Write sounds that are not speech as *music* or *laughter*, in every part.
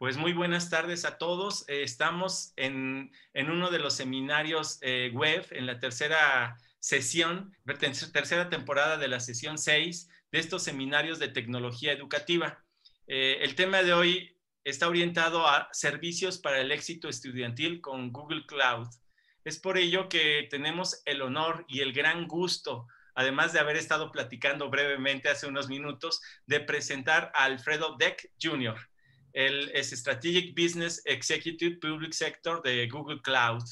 Pues muy buenas tardes a todos. Eh, estamos en, uno de los seminarios eh, web, en la tercera sesión, tercera temporada de la sesión 6 de estos seminarios de tecnología educativa. Eh, el tema de hoy está orientado a servicios para el éxito estudiantil con Google Cloud. Es por ello que tenemos el honor y el gran gusto además de haber estado platicando brevemente hace unos minutos, de presentar a Alfredo Deck Jr. Él es Strategic Business Executive Public Sector de Google Cloud.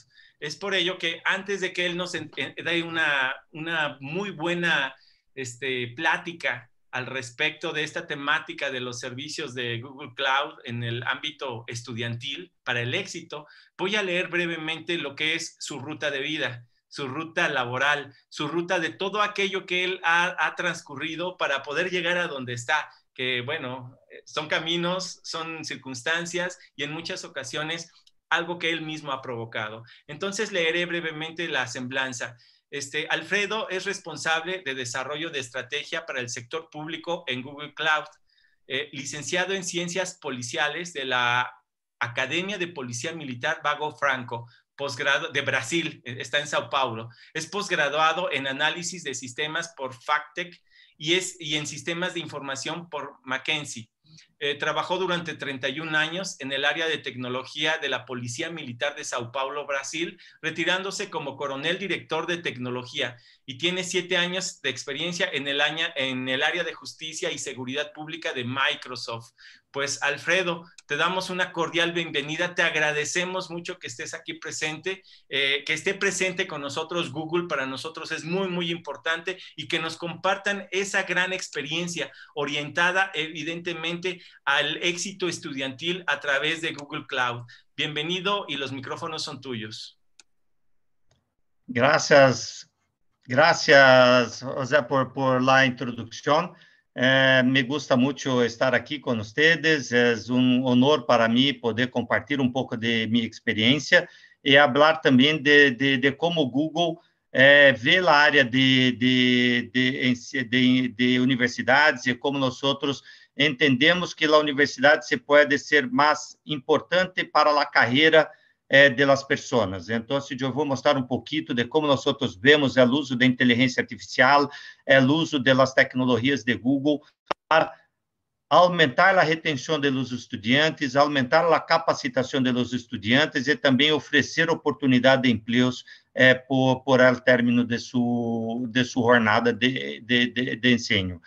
Es por ello que antes de que él nos dé una, muy buena este, plática al respecto de esta temática de los servicios de Google Cloud en el ámbito estudiantil para el éxito, voy a leer brevemente lo que es su ruta de vida, su ruta laboral, su ruta de todo aquello que él ha, ha transcurrido para poder llegar a donde está, que bueno, son caminos, son circunstancias y en muchas ocasiones algo que él mismo ha provocado. Entonces leeré brevemente la semblanza. Este, Alfredo es responsable de desarrollo de estrategia para el sector público en Google Cloud, eh, licenciado en ciencias policiales de la Academia de Policía Militar Vago Franco, posgrado de Brasil, eh, está en Sao Paulo. Es posgraduado en análisis de sistemas por Factec y, es, y en sistemas de información por McKinsey. Eh, trabajó durante 31 años en el área de tecnología de la Policía Militar de Sao Paulo, Brasil, retirándose como coronel director de tecnología y tiene siete años de experiencia el, en el área de justicia y seguridad pública de Microsoft. Pues Alfredo, te damos una cordial bienvenida, te agradecemos mucho que estés aquí presente, eh, que esté presente con nosotros Google, para nosotros es muy, muy importante y que nos compartan esa gran experiencia orientada evidentemente al éxito estudiantil a través de Google Cloud. Bienvenido y los micrófonos son tuyos. Gracias, gracias, José, por la introducción. É, me gusta mucho estar aquí con é ustedes. Es un honor para mí poder compartir un poco de mi experiencia y hablar también de, de, de cómo Google eh, é, ve la área de, de, universidades y cómo nosotros entendemos que la universidad se puede ser más importante para la carrera é eh, pessoas. Então, personas. eu vou mostrar um pouquinho de nós outros vemos é o uso da inteligência artificial, é o uso delas tecnologias de Google para aumentar a retenção dos estudantes, aumentar a capacitação dos estudantes e também oferecer oportunidade de empregos eh, por, por el término de sua de sua jornada de, de, de, de ensino.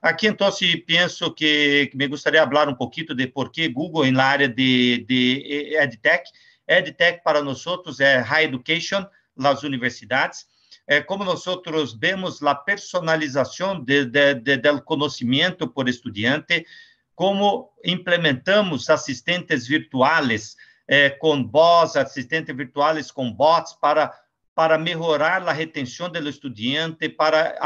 Aqui, então, penso que me gostaria de falar um pouquinho de por que Google, na área de, de EdTech, EdTech para nós outros é high education, nas universidades. É, como nós outros vemos a personalização de, de, de, do conhecimento por estudante, como implementamos assistentes virtuais é, com bots, assistentes virtuais com bots para para melhorar a retenção do estudante, para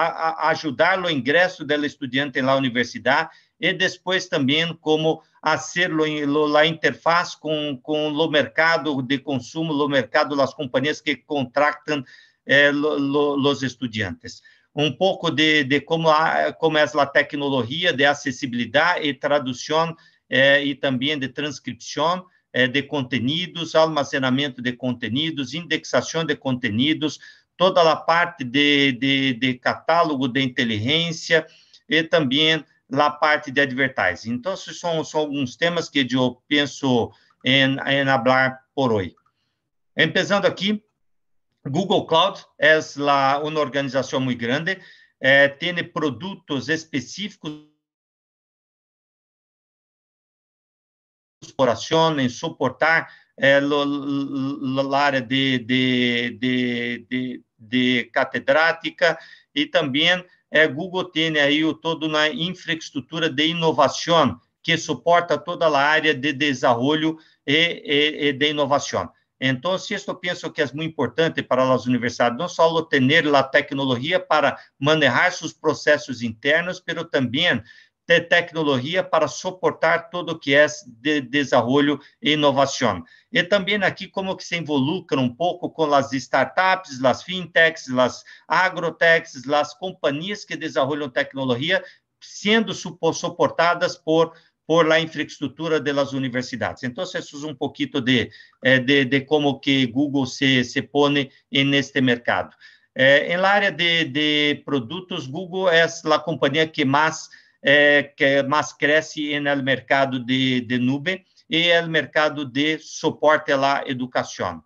ajudar o ingresso do estudante na universidade e depois também como hacerlo la interface com, com o mercado de consumo, o mercado das companhias que contratam eh, os estudantes. Um pouco de, de como, a, como é a tecnologia de acessibilidade e tradução eh, e também de transcrição eh, de conteúdos, armazenamento de conteúdos, indexação de conteúdos, toda a parte de, de, de catálogo de inteligência e também na parte de advertising. Então, esses são, são alguns temas que eu penso em, em falar por hoje. Começando aqui, Google Cloud é uma organização muito grande, é, tem produtos específicos corporação em suportar é, a área de, de, de, de, de catedrática e também é Google tem né? aí o todo na infraestrutura de inovação que suporta toda a área de desenvolvimento e, e, e, de inovação. Então, eu penso que é muito importante para as universidades, não só ter a tecnologia para manejar seus processos internos, mas também de tecnologia para suportar todo o que é de desenvolvimento e inovação. E também aqui como que se involucra um pouco com as startups, as fintechs, as agrotechs, as companhias que desenvolvem tecnologia, sendo suportadas por por lá infraestrutura das universidades. Então, isso é um pouquinho de, é, de, de, como que Google se, se põe neste mercado. É, em área de, de produtos, Google é a companhia que mais eh, que é, mais cresce no mercado de, de nuvem e no mercado de suporte à educação.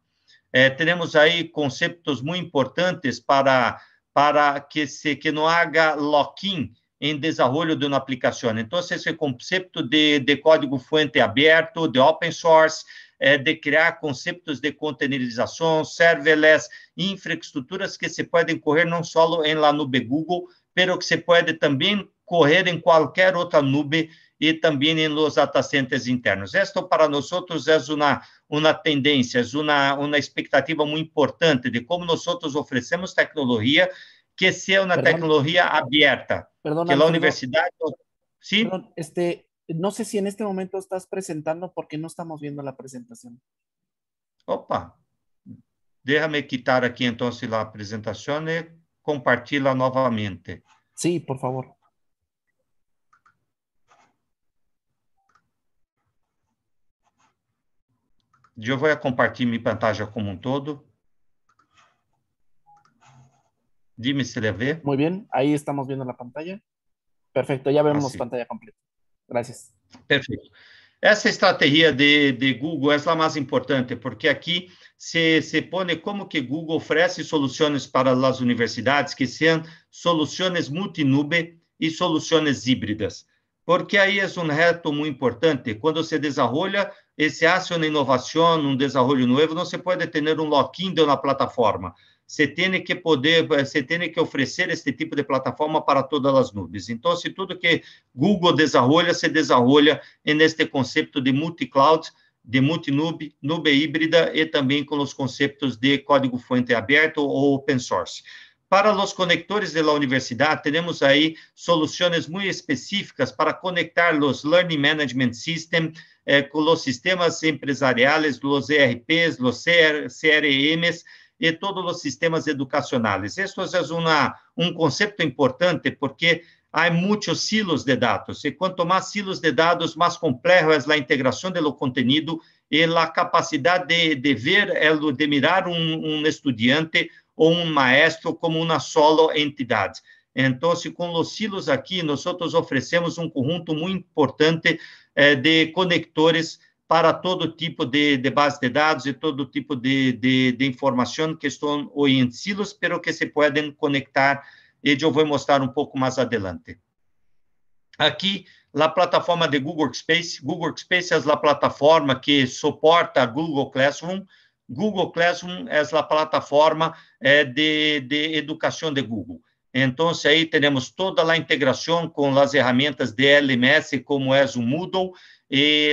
É, temos aí conceitos muito importantes para para que se que não haja lock-in em desenvolvimento de uma aplicação. Então, esse conceito de, de código fonte aberto, de open source, de criar conceitos de containerização, serverless, infraestruturas que se podem correr não só em la nube Google, pero que se pode também correr em qualquer outra nuvem e também em los data internos. esta para nós é uma uma tendência, é uma uma expectativa muito importante de como nós oferecemos tecnologia que seja uma tecnologia aberta, perdón, que a universidade sí. este não sei se en este momento estás apresentando porque não estamos vendo a apresentação Opa. Déjame quitar aqui então a apresentação e compartilhar novamente. Sim, sí, por favor. Eu vou é compartilhar minha pantalla como um todo. Dime se le ve. Muy bien, ahí estamos viendo la pantalla. Perfecto, ya vemos Así. pantalla completa. Gracias. Perfeito. Essa estratégia de, de Google é a mais importante, porque aqui se, se põe como que Google oferece soluções para as universidades que sejam soluções multinube e soluções híbridas, porque aí é um reto muito importante. Quando se desenvolve esse hacia una inovação, um desarrollo novo, não se pode ter um lock-in na plataforma. Você tem que poder, eh, você tem que oferecer este tipo de plataforma para todas as nuvens. Então, se tudo que Google desarrolha, se desarrolha neste conceito de multi-cloud, de multi nube híbrida e também com os conceitos de código-fonte aberto ou open source. Para os conectores da universidade, temos aí soluções muito específicas para conectar os Learning Management System, eh, com os sistemas empresariais, os ERPs, os CRMs e todos os sistemas educacionais. Esto é um conceito importante porque há muitos silos de dados e quanto mais silos de dados, mais complexa é a integração do conteúdo e a capacidade de, de ver, é de mirar um, um estudante ou um maestro como uma solo entidade. Então, com os silos aqui, nós oferecemos um conjunto muito importante é, de conectores para todo tipo de, de, base de dados e todo tipo de, de, de informação que estão hoje em silos, pero que se podem conectar, e eu vou mostrar um pouco mais adelante. Aqui, a plataforma de Google Workspace. Google Workspace é a plataforma que suporta Google Classroom. Google Classroom é a plataforma é, de, de educação de Google. Então, aí temos toda a integração com as ferramentas de LMS, como é o Moodle, e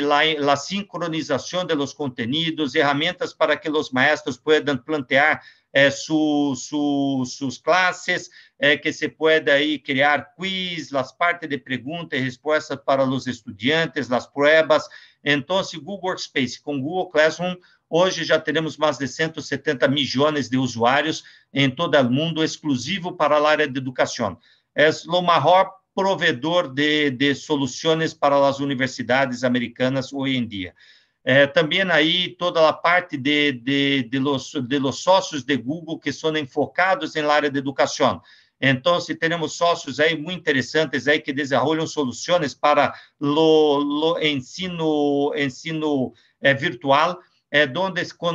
a sincronização de los conteúdos, ferramentas para que os maestros possam plantear eh, su, su, suas classes, eh, que se pueda aí criar quiz, as partes de pergunta e resposta para os estudantes, as pruebas Então, Google Workspace com Google Classroom Hoje já teremos mais de 170 milhões de usuários em todo o mundo, exclusivo para a área de educação. É o maior provedor de, de soluções para as universidades americanas hoje em dia. É, também aí toda a parte de, de, de, los, de los sócios de Google que são enfocados em área de educação. Então, se temos sócios aí muito interessantes aí que desenvolvem soluções para o ensino, ensino é, virtual, é, onde com,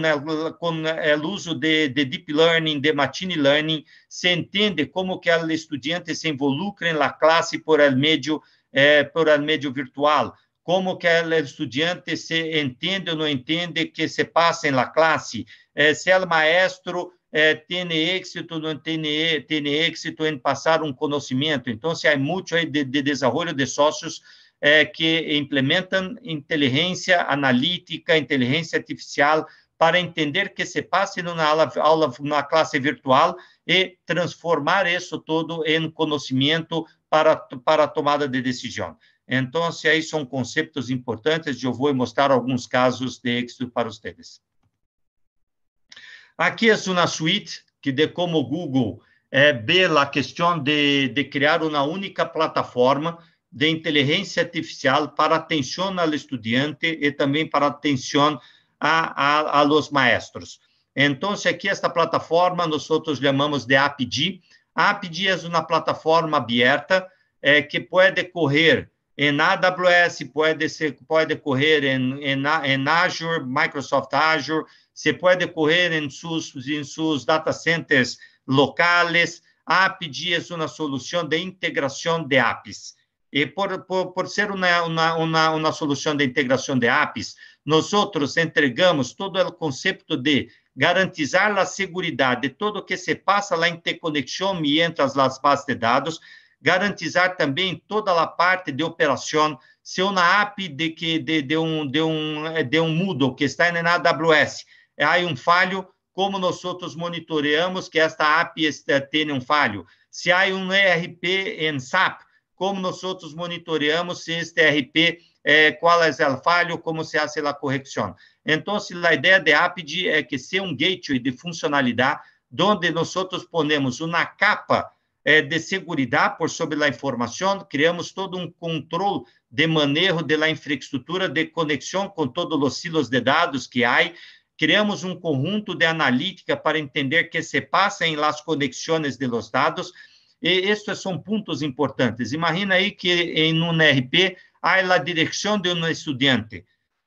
com o uso de, de, deep learning, de machine learning, se entende como que o estudantes se involucram na classe por el meio, é, por meio virtual, como que o estudante se entende ou não entende que se passa na classe, eh, se o maestro eh, tem êxito ou não tem, tem êxito em passar um conhecimento. Então, se há muito de, de desenvolvimento de sócios é, que implementam inteligência analítica, inteligência artificial, para entender o que se passa numa aula, aula, na classe virtual e transformar isso todo em conhecimento para, para a tomada de decisão. Então, aí são conceitos importantes, eu vou mostrar alguns casos de êxito para vocês. Aqui é uma suite que de como Google é, vê a questão de, de criar uma única plataforma de inteligência artificial para atenção ao estudante e também para atenção a, a, a los maestros. Então, aqui esta plataforma nós outros chamamos de APD. APD é uma plataforma aberta eh, que pode correr em AWS, pode ser, pode correr em, em, em Azure, Microsoft Azure, se pode correr em seus, em seus data centers locais. APD é uma solução de integração de apps. E por, por, por ser uma, uma, uma, uma solução de integração de apps, nós outros entregamos todo o conceito de garantizar a segurança de todo o que se passa na interconexão entre as bases de dados, garantizar também toda a parte de operação, se é uma app de, que, de, de, um, de, um, de um Moodle que está na AWS, há um falho, como nós outros monitoreamos que esta app tenha um falho? Se há um ERP em SAP, como nós outros monitoramos se este RP é, qual é o falho, como se hace a correção. Então, a ideia de APD é que seja um gateway de funcionalidade, onde nós ponemos uma capa é, de segurança por sobre a informação, criamos todo um controle de manejo da infraestrutura de conexão com todos os silos de dados que há, criamos um conjunto de analítica para entender que se passa em las conexões de los dados, e estes são pontos importantes. Imagina aí que em um RP há a direção de um estudante.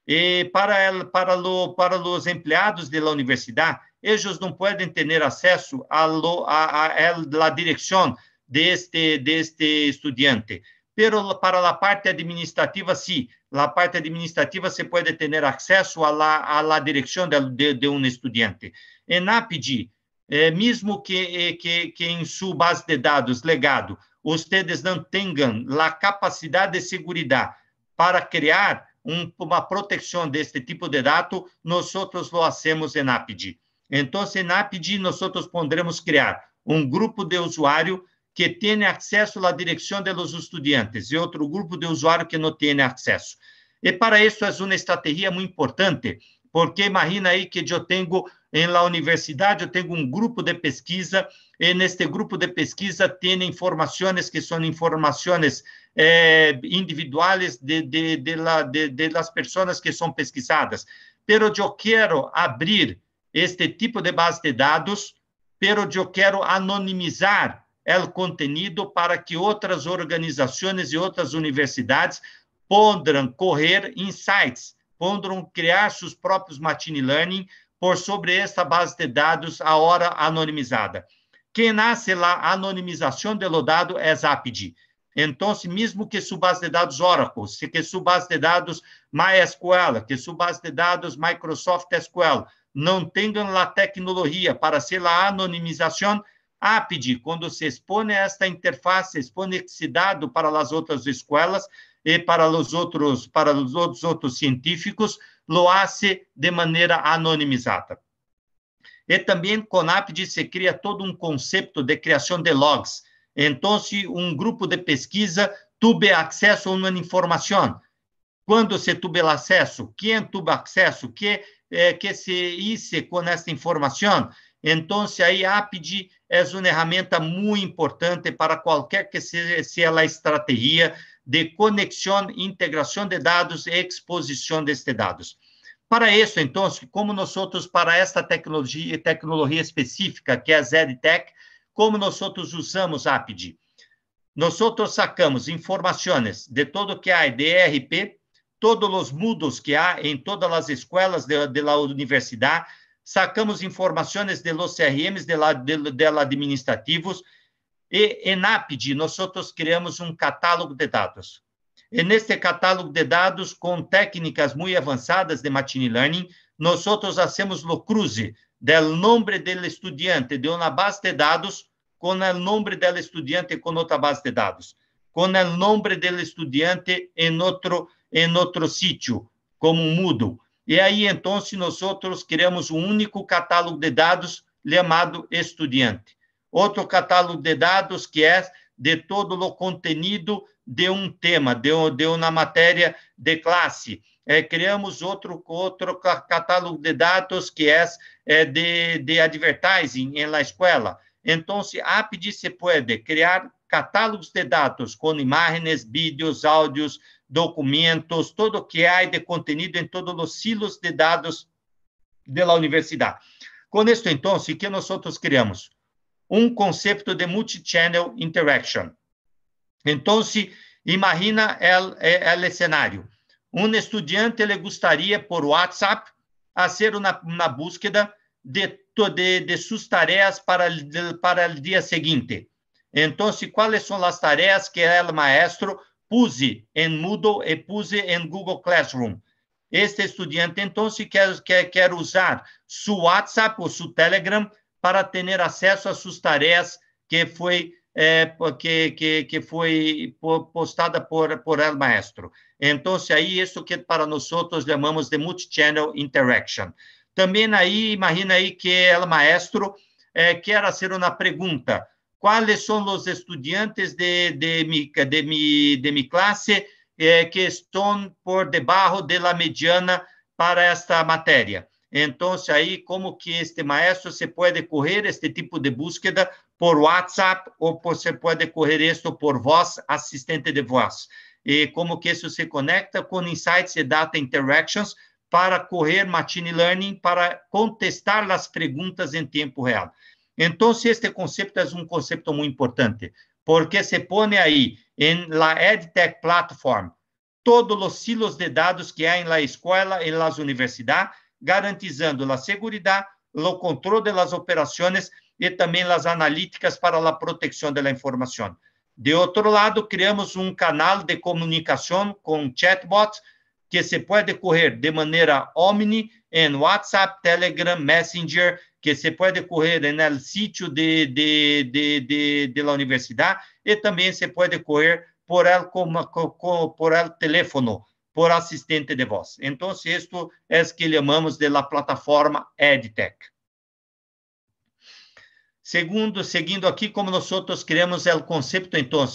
E para para lo, para os empregados da universidade, eles não podem ter acesso a, lo, a, a, a direção deste deste estudante. Pero para a parte administrativa, sim. Sí. A parte administrativa se pode ter acesso à la, a la direção de, de, de um estudante. E na é, mesmo que, é, que, que em sua base de dados legado, vocês não tenham a capacidade de segurança para criar um, uma proteção deste tipo de dado, nós lo hacemos em APD. Então, em APD, nós poderemos criar um grupo de usuário que tem acesso à direção dos estudantes e outro grupo de usuário que não tem acesso. E para isso é uma estratégia muito importante, porque imagina aí que eu tenho em universidade eu tenho um grupo de pesquisa e neste grupo de pesquisa tem informações que são informações eh, individuais de, de, de, la, de, de pessoas que são pesquisadas. Pero eu quero abrir este tipo de base de dados, pero eu quero anonimizar o conteúdo para que outras organizações e outras universidades possam correr insights, possam criar seus próprios machine learning por sobre esta base de dados a hora anonimizada. Quem nasce lá anonimização de dado é APD. Então, mesmo que sua base de dados Oracle, se que sua base de dados MySQL, que sua base de dados Microsoft SQL, não tenham a tecnologia para ser a anonimização, APD, quando se expõe esta interface, expõe esse dado para as outras escolas e para os outros, para os outros, outros científicos, loasse de maneira anonimizada. E também Conap se cria todo um conceito de criação de logs. Então, se um grupo de pesquisa tube acesso a uma informação. Quando se tube acesso? Quem tube acesso? Que eh, que se isso com esta informação? Então, aí APD é uma ferramenta muito importante para qualquer que seja a é estratégia de conexão, integração de dados e exposição destes dados. Para isso, então, como nós outros para esta tecnologia e tecnologia específica que é a ZTech, como nós outros usamos a APD? Nós outros sacamos informações de todo que há de ERP, todos os mudos que há em todas as escolas da universidade, sacamos informações de los CRMs de, la, de, de administrativos, e, em NAPD, nós criamos um catálogo de dados. E neste catálogo de dados, com técnicas muito avançadas de machine learning, nós fazemos o cruze do nome do estudante de uma base de dados com o nome do estudante com outra base de dados, com o nome do estudante em outro em outro sítio, como um Moodle. E aí então nós criamos um único catálogo de dados chamado estudiante. Outro catálogo de dados que é de todo o contenido de um tema, de, de uma matéria de classe. É, criamos outro, outro catálogo de dados que é, é de, de advertising em la escola. Então, APD se pode criar catálogos de dados com imagens, vídeos, áudios, documentos, todo o que há de conteúdo em todos os silos de dados da universidade. Com isso, então, o que nós criamos? um conceito de multi-channel interaction. Então, imagina o cenário. Um estudante ele gostaria por WhatsApp fazer uma, na búsqueda de, de, de suas tarefas para, para o dia seguinte. Então, quais são as tarefas que o maestro puse em Moodle e puse em Google Classroom? Este estudante, então, quer, quer, quer usar seu WhatsApp ou seu Telegram para ter acesso às suas tarefas que foi é, que, que, que foi postada por por El Maestro. Então, aí isso que para nós outros chamamos de multi-channel interaction. Também aí, imagina aí que El Maestro eh, quer fazer uma pergunta. Quais são os estudantes de, de, mi, de, mi, de minha classe é, que estão por debaixo da de mediana para esta matéria? Então, aí como que este maestro se pode correr este tipo de búsqueda por WhatsApp ou você se correr esto por voz, assistente de voz. E como que isso se conecta com insights e data interactions para correr machine learning, para contestar as perguntas em tempo real. Então, este conceito é um conceito muito importante, porque se põe aí, em la EdTech Platform, todos os silos de dados que há em la escola, em las universidades, garantizando a segurança, o controle das operações e também as analíticas para a proteção da informação. De outro lado, criamos um canal de comunicação com chatbots que se pode correr de maneira omni em WhatsApp, Telegram, Messenger, que se pode correr no sítio sitio de, de, de, de se pode correr por el, por el teléfono por assistente de voz. Então, isto é o que chamamos de la plataforma EdTech. Segundo, seguindo aqui, como nós criamos o conceito, então,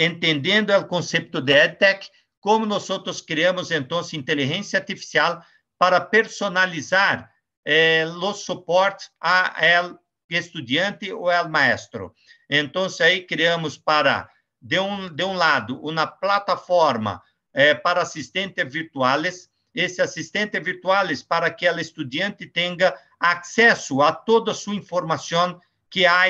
entendendo o conceito de EdTech, como nós criamos, então, inteligência artificial para personalizar eh, os suportes a el estudante ou el maestro. Então, aí criamos para, de um, de um lado, uma plataforma é, para assistentes virtuais, esse assistente virtuais para que a estudante tenha acesso a toda a sua informação que há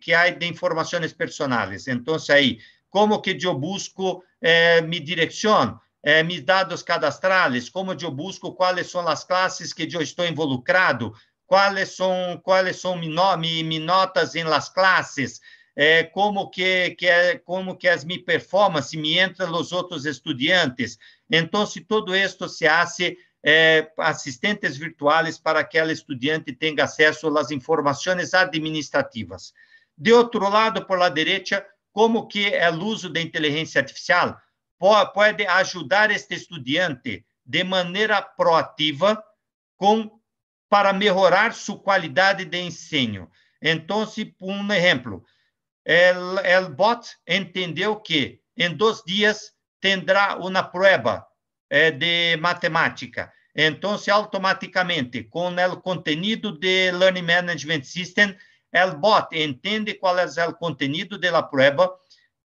que há de informações personais. Então, aí, como que eu busco eh, é, minha direção, eh, é, meus dados cadastrais, como eu busco quais são as classes que eu estou involucrado, quais são quais são minhas notas em las classes, é, como que, que é, como que as minhas performances me entram os outros estudantes. Então, se todo isto se hace eh, assistentes virtuais para que aquele estudante tenha acesso às informações administrativas. De outro lado, por lá direita, como que é o uso da inteligência artificial pode ajudar este estudante de maneira proativa com para melhorar sua qualidade de ensino. Então, se um exemplo, El, bot entendeu que em dois dias terá uma prova eh, é, de matemática. Então, automaticamente, com o conteúdo de Learning Management System, o bot entende qual é o conteúdo da prova,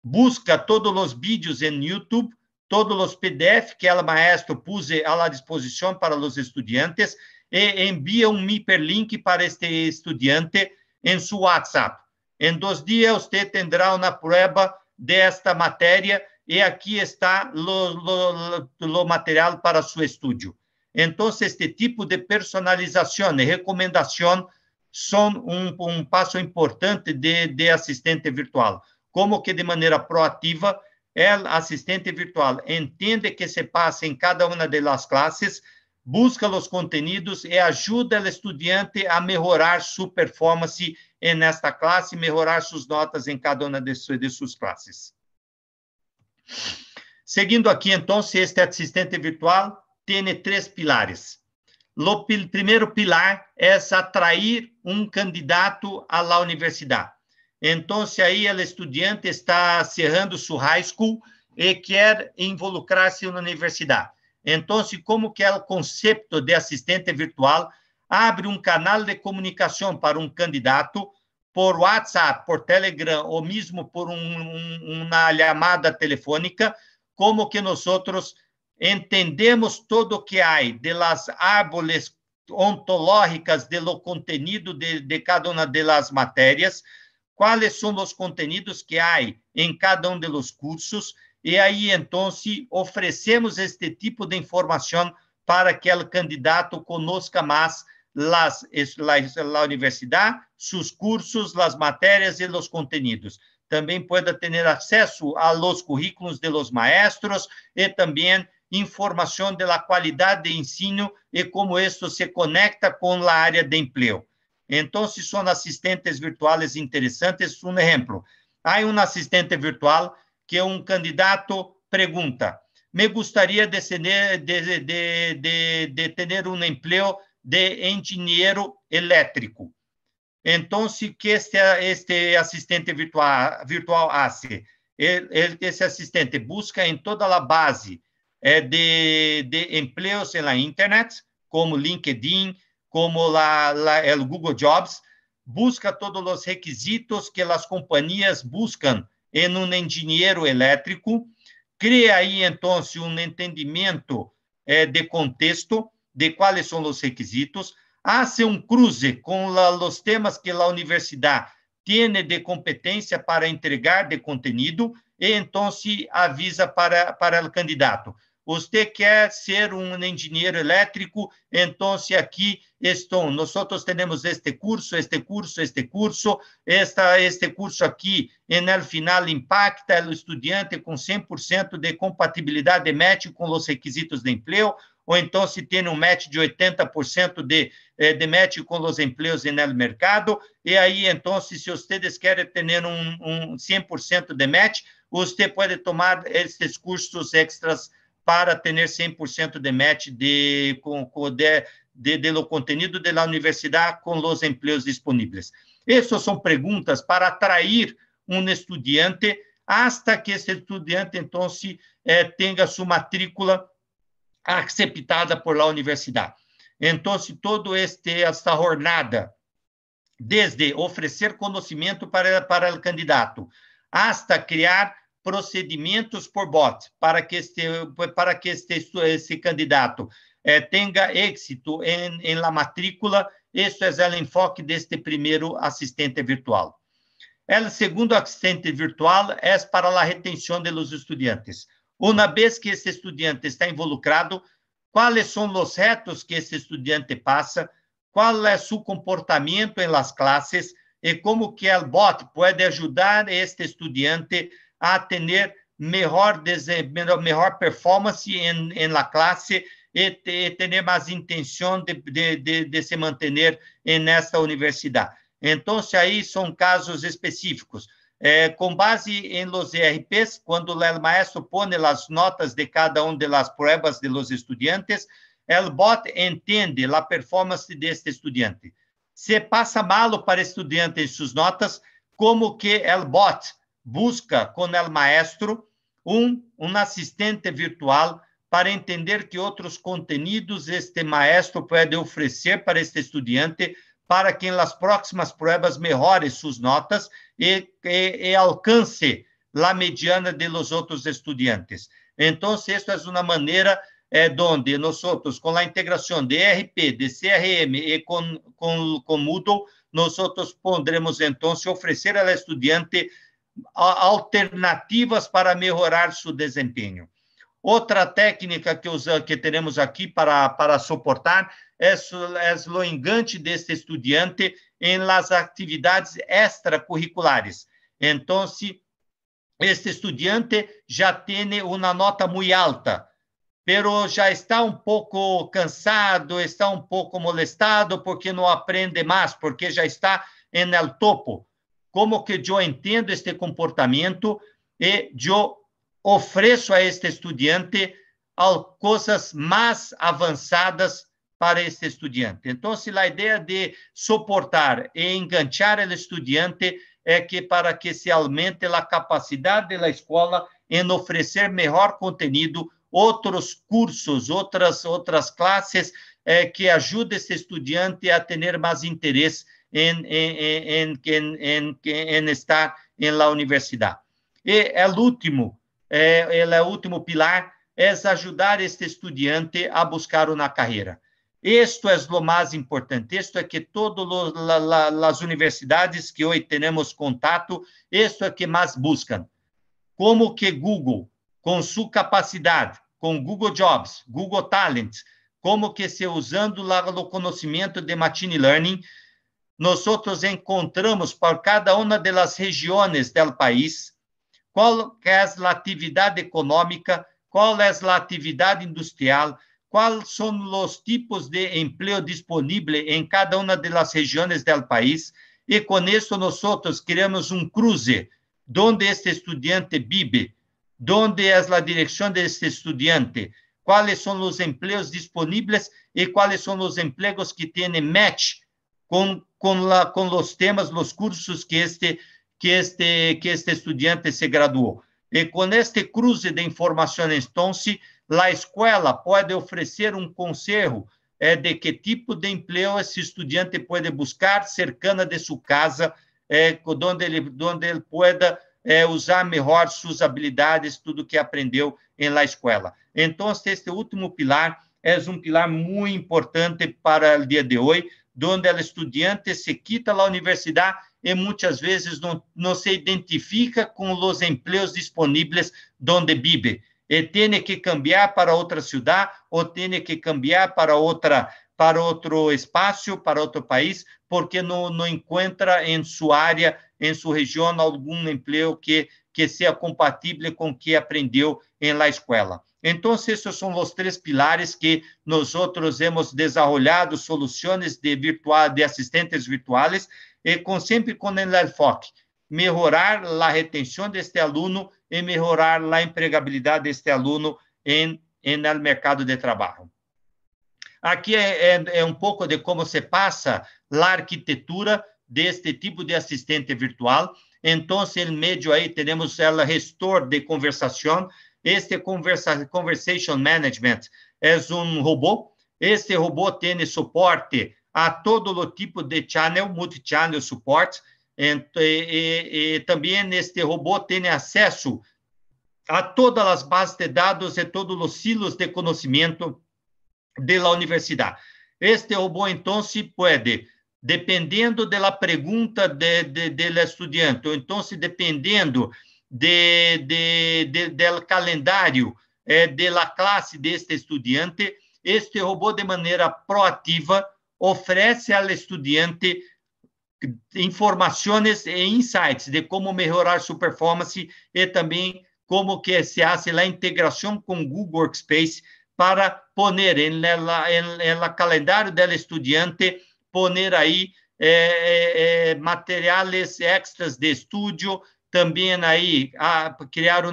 busca todos os vídeos em YouTube, todos os PDF que o maestro pôs à disposição para os estudantes e envia um hiperlink para este estudante em seu WhatsApp. Em dois dias, você terá uma prova desta matéria e aqui está o material para seu estudo. Então, este tipo de personalização e recomendação são um, um passo importante de, de assistente virtual. Como que de maneira proativa, o assistente virtual entende que se passa em cada uma das classes busca os conteúdos e ajuda o estudante a melhorar sua performance nesta classe, melhorar suas notas em cada uma de, de suas classes. Seguindo aqui, então, este assistente virtual tem três pilares. O primeiro pilar é atrair um candidato à universidade. Então, aí o estudante está cerrando sua high school e quer involucrar-se na universidade. Então, como que é o conceito de assistente virtual? Abre um canal de comunicação para um candidato por WhatsApp, por Telegram, ou mesmo por um, um, uma chamada telefônica, como que nós outros entendemos todo o que há das árvores ontológicas do conteúdo contenido de, de cada uma das matérias, quais são os contenidos que há em cada um dos cursos e aí então oferecemos este tipo de informação para que o candidato conozca mais las, las, la universidad, cursos, las matérias e os contenidos. Também possa ter acesso a los currículos de los maestros e também informação de la qualidade de ensino e como isso se conecta com la área de emprego. Então, são assistentes virtuais interessantes. Um exemplo: há um assistente virtual que um candidato pergunta: me gostaria de, de, de, de, de ter um emprego de engenheiro elétrico. Então, se que este, este assistente virtual, virtual Ele, esse assistente busca em toda a base eh, de, de empregos na internet, como LinkedIn, como lá, eh, Google Jobs, busca todos os requisitos que as companhias buscam e no engenheiro elétrico, cria aí então um entendimento é, de contexto de quais são os requisitos, hace um cruze com os temas que a universidade tem de competência para entregar de conteúdo e então se avisa para para o candidato. Você quer ser um engenheiro elétrico? Então, se aqui estão. Nós temos este curso, este curso, este curso, esta, este curso aqui, e no final impacta o estudante com 100% de compatibilidade de match com os requisitos de emprego, ou então se tem um match de 80% de, eh, de match com os empregos no mercado, e aí, então, se vocês querem ter um, um 100% de match, você pode tomar esses cursos extras para ter 100% de match de, com, de, de, de lo da universidade com os empregos disponíveis. Essas são perguntas para atrair um estudante hasta que esse estudante, então, se, eh, tenha sua matrícula aceitada por la universidade. Então, todo este esta jornada, desde oferecer conhecimento para para o candidato, hasta criar procedimentos por bot para que este, para que este, esse candidato eh, tenha êxito em, em la matrícula. Isso é o enfoque deste primeiro assistente virtual. É o segundo assistente virtual é para a retenção dos estudantes. Uma vez que esse estudante está involucrado, quais são os retos que esse estudante passa, qual é seu comportamento em las classes e como que o bot pode ajudar este estudante a ter melhor, melhor performance em, em la classe e, e ter mais intenção de, de, de, de se manter nesta universidade. Então, aí são casos específicos. Eh, com base em los ERPs, quando o maestro põe as notas de cada um de las pruebas de los estudiantes, el bot entende a performance deste estudante. Se passa malo para estudante em suas notas, como que el bot busca com o maestro um, um assistente virtual para entender que outros contenidos este maestro pode oferecer para este estudante para que nas próximas provas melhore suas notas e, e, e alcance a mediana de los outros estudantes. Então, isso é uma maneira é, onde nós, com a integração de ERP, de CRM e com, com, com Moodle, nós poderemos, então, oferecer ao estudante alternativas para melhorar seu desempenho. Outra técnica que, usa, que teremos aqui para, para suportar é, é o engante deste estudante em las atividades extracurriculares. Então, este estudante já tem uma nota muito alta, pero já está um pouco cansado, está um pouco molestado porque não aprende mais, porque já está em el topo como que eu entendo este comportamento e eu ofereço a este estudante coisas mais avançadas para este estudante. Então, se a ideia de suportar e enganchar o estudante é que para que se aumente a capacidade da escola em oferecer melhor conteúdo, outros cursos, outras outras classes é que ajude esse estudante a ter mais interesse em estar em la universidade. E é o último, é, é, o último pilar é ajudar este estudante a buscar uma carreira. Isto é o mais importante, isto é que todas as universidades que hoje temos contato, isto é que mais buscam. Como que Google, com sua capacidade, com Google Jobs, Google Talents, como que se usando lá o conhecimento de machine learning, nós outros encontramos por cada uma das regiões do país, qual é a atividade econômica, qual é a atividade industrial, quais são os tipos de emprego disponível em cada uma das regiões do país, e com isso nós criamos um cruze, onde este estudante vive, onde é a direção deste estudante, quais são os empregos disponíveis e quais são os empregos que têm match com com, la, com os temas, os cursos que este, que este, que este estudiante se graduou. E com este cruze de informações, então, a escola pode oferecer um conselho é de que tipo de emprego esse estudante pode buscar cercana de sua casa, é onde ele, onde ele pueda é, usar melhor suas habilidades, tudo que aprendeu em la escola. Então, este último pilar é um pilar muito importante para o dia de hoje, donde ela é estudiante se quita lá universidade e muitas vezes não não se identifica com los empregos disponíveis donde vive. E tem que cambiar para outra cidade ou tem que cambiar para outra para outro espaço, para outro país, porque não, não encontra em sua área, em sua região, algum emprego que, que seja compatível com o que aprendeu em la escola. Então, esses são os três pilares que nós hemos desenvolvido soluções de, virtual, de assistentes virtuais, e com, sempre com o foco, melhorar a retenção deste aluno e melhorar a empregabilidade deste aluno em, no mercado de trabalho. Aqui é, é, é um pouco de como se passa a arquitetura deste tipo de assistente virtual. Então, em meio aí, temos o gestor de conversação, este conversa, Conversation Management é um robô. Este robô tem suporte a todo o tipo de channel, multi-channel support. E, e, e também este robô tem acesso a todas as bases de dados e todos os silos de conhecimento da universidade. Este robô, então, se pode, dependendo da pergunta do de, de, estudante, ou então, se dependendo de, de, de, del calendário eh, de la classe deste estudante, este robô, de maneira proativa, oferece ao estudante informações e insights de como melhorar sua performance e também como que se faz a integração com Google Workspace para pôr em calendário do estudante, pôr aí eh, é, eh, é, materiais extras de estudo, também aí a, ah, criar um,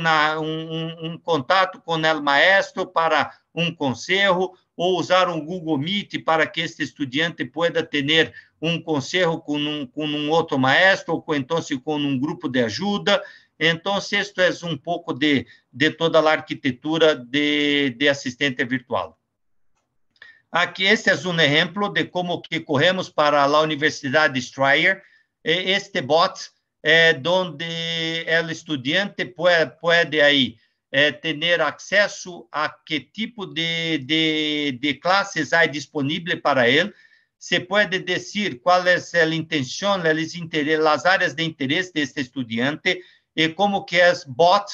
um, contato com o maestro para um conselho ou usar um Google Meet para que este estudante pueda ter um conselho com um, com um outro maestro ou com, então com um grupo de ajuda. Então, isto é um pouco de, de toda a arquitetura de, de assistente virtual. Aqui, este é um exemplo de como que corremos para a Universidade Strayer. Este bot eh, é, onde o estudante pode, pode aí eh, é, ter acesso a que tipo de, de, de classes há disponível para ele. Se pode dizer qual é a intenção, as áreas de interesse deste estudante e eh, como que as bot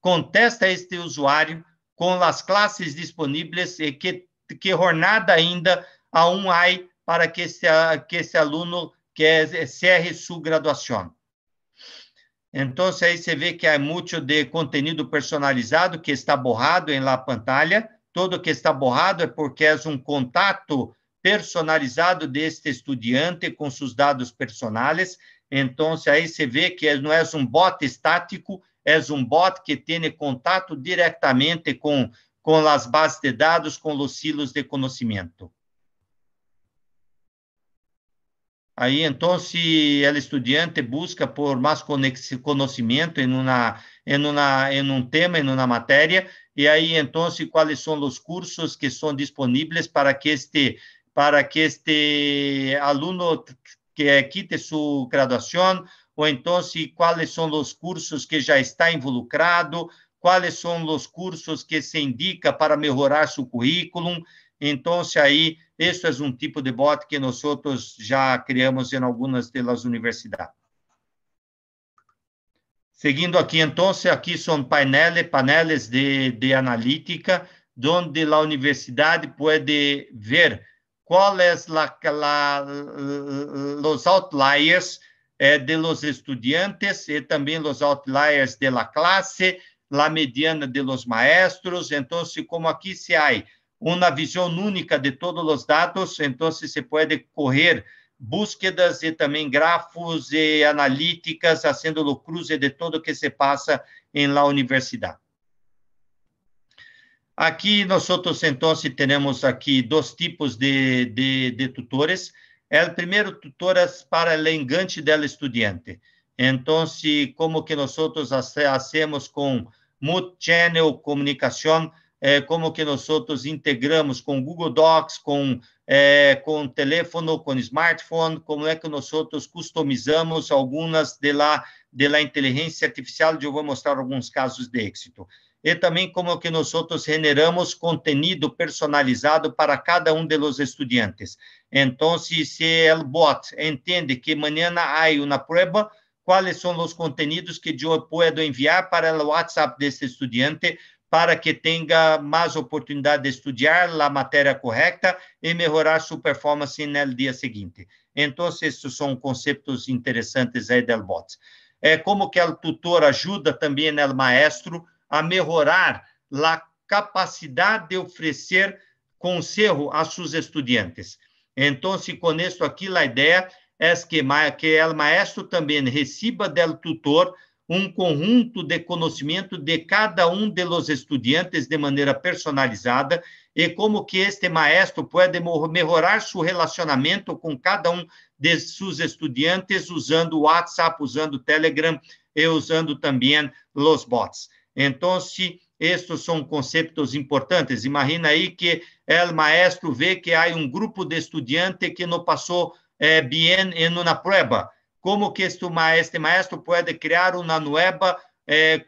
contesta este usuário com as classes disponíveis e eh, que, que jornada ainda a um AI para que esse, que esse aluno que cerre sua graduação. Então, aí você vê que é muito de conteúdo personalizado que está borrado em la pantalla. Todo que está borrado é porque é um contato personalizado deste estudante com seus dados personais. Então, aí você vê que não é um bot estático, é um bot que tem contato diretamente com, com as bases de dados, com os silos de conhecimento. Aí, então, se ela é estudiante busca por mais conhecimento em, uma, em, uma, em um tema, em uma matéria, e aí, então, quais são os cursos que são disponíveis para que este para que este aluno que é, quite sua graduação, ou então, quais são os cursos que já está involucrado, quais são os cursos que se indica para melhorar seu currículo. Então, aí, este é um tipo de bot que nós já criamos em algumas das universidades. Seguindo aqui, então, aqui são painéis, painéis de, de analítica, onde a universidade pode ver quais são é os outliers eh, de los estudiantes e também os outliers de la classe, la mediana de los maestros. Então, como aqui se há uma visão única de todos os dados, então se pode correr búsquedas e também grafos e analíticas, fazendo o cruze de todo o que se passa em la universidade. Aqui nós então temos aqui dois tipos de, de, de tutores. É o primeiro tutor para o engante dela estudante. Então, como que nós fazemos com multi-channel comunicação, é, como que nós outros integramos com Google Docs, com é, com teléfono, com smartphone, como é que nós outros customizamos algumas de la, de inteligência artificial, eu vou mostrar alguns casos de êxito. E também como que nós outros generamos conteúdo personalizado para cada um dos estudantes. Então, se o bot entende que amanhã há uma prova, quais são os conteúdos que eu posso enviar para o WhatsApp desse estudante para que tenha mais oportunidade de estudar a matéria correta e melhorar sua performance no dia seguinte. Então, esses são conceitos interessantes aí do BOTS. É como que o tutor ajuda também o maestro a melhorar a capacidade de oferecer conselho a seus estudantes. Então, com isso aqui, a ideia é que, que o maestro também receba do tutor um conjunto de conhecimento de cada um de los estudiantes de maneira personalizada e como que este maestro pode melhorar seu relacionamento com cada um de seus estudantes usando WhatsApp, usando Telegram e usando também os bots. Então, estes são conceitos importantes. Imagina aí que o maestro vê que há um grupo de estudantes que não passou eh, bem em uma prova como que este maestro, maestro pode criar uma nova eh,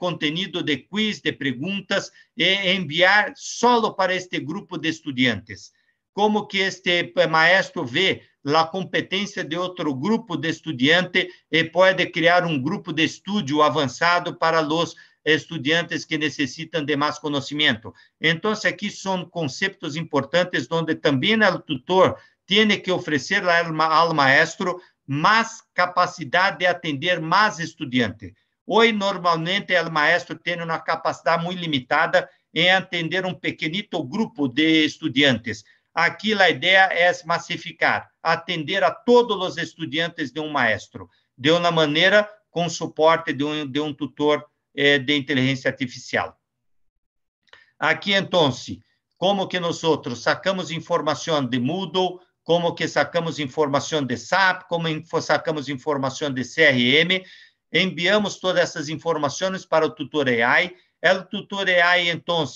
de quiz, de perguntas, e enviar solo para este grupo de estudantes. Como que este eh, maestro vê a competência de outro grupo de estudante e pode criar um grupo de estudo avançado para os estudantes que necessitam de mais conhecimento. Então, aqui são conceitos importantes onde também o tutor tem que oferecer ao maestro mais capacidade de atender mais estudantes. Hoje, normalmente, o maestro tem uma capacidade muito limitada em atender um pequenito grupo de estudantes. Aqui, a ideia é massificar, atender a todos os estudantes de um maestro, de uma maneira com suporte de um, de um tutor eh, de inteligência artificial. Aqui, então, como que nós outros sacamos informação de Moodle, como que sacamos informação de SAP, como sacamos informação de CRM, enviamos todas essas informações para o tutor AI. É o tutor AI, então,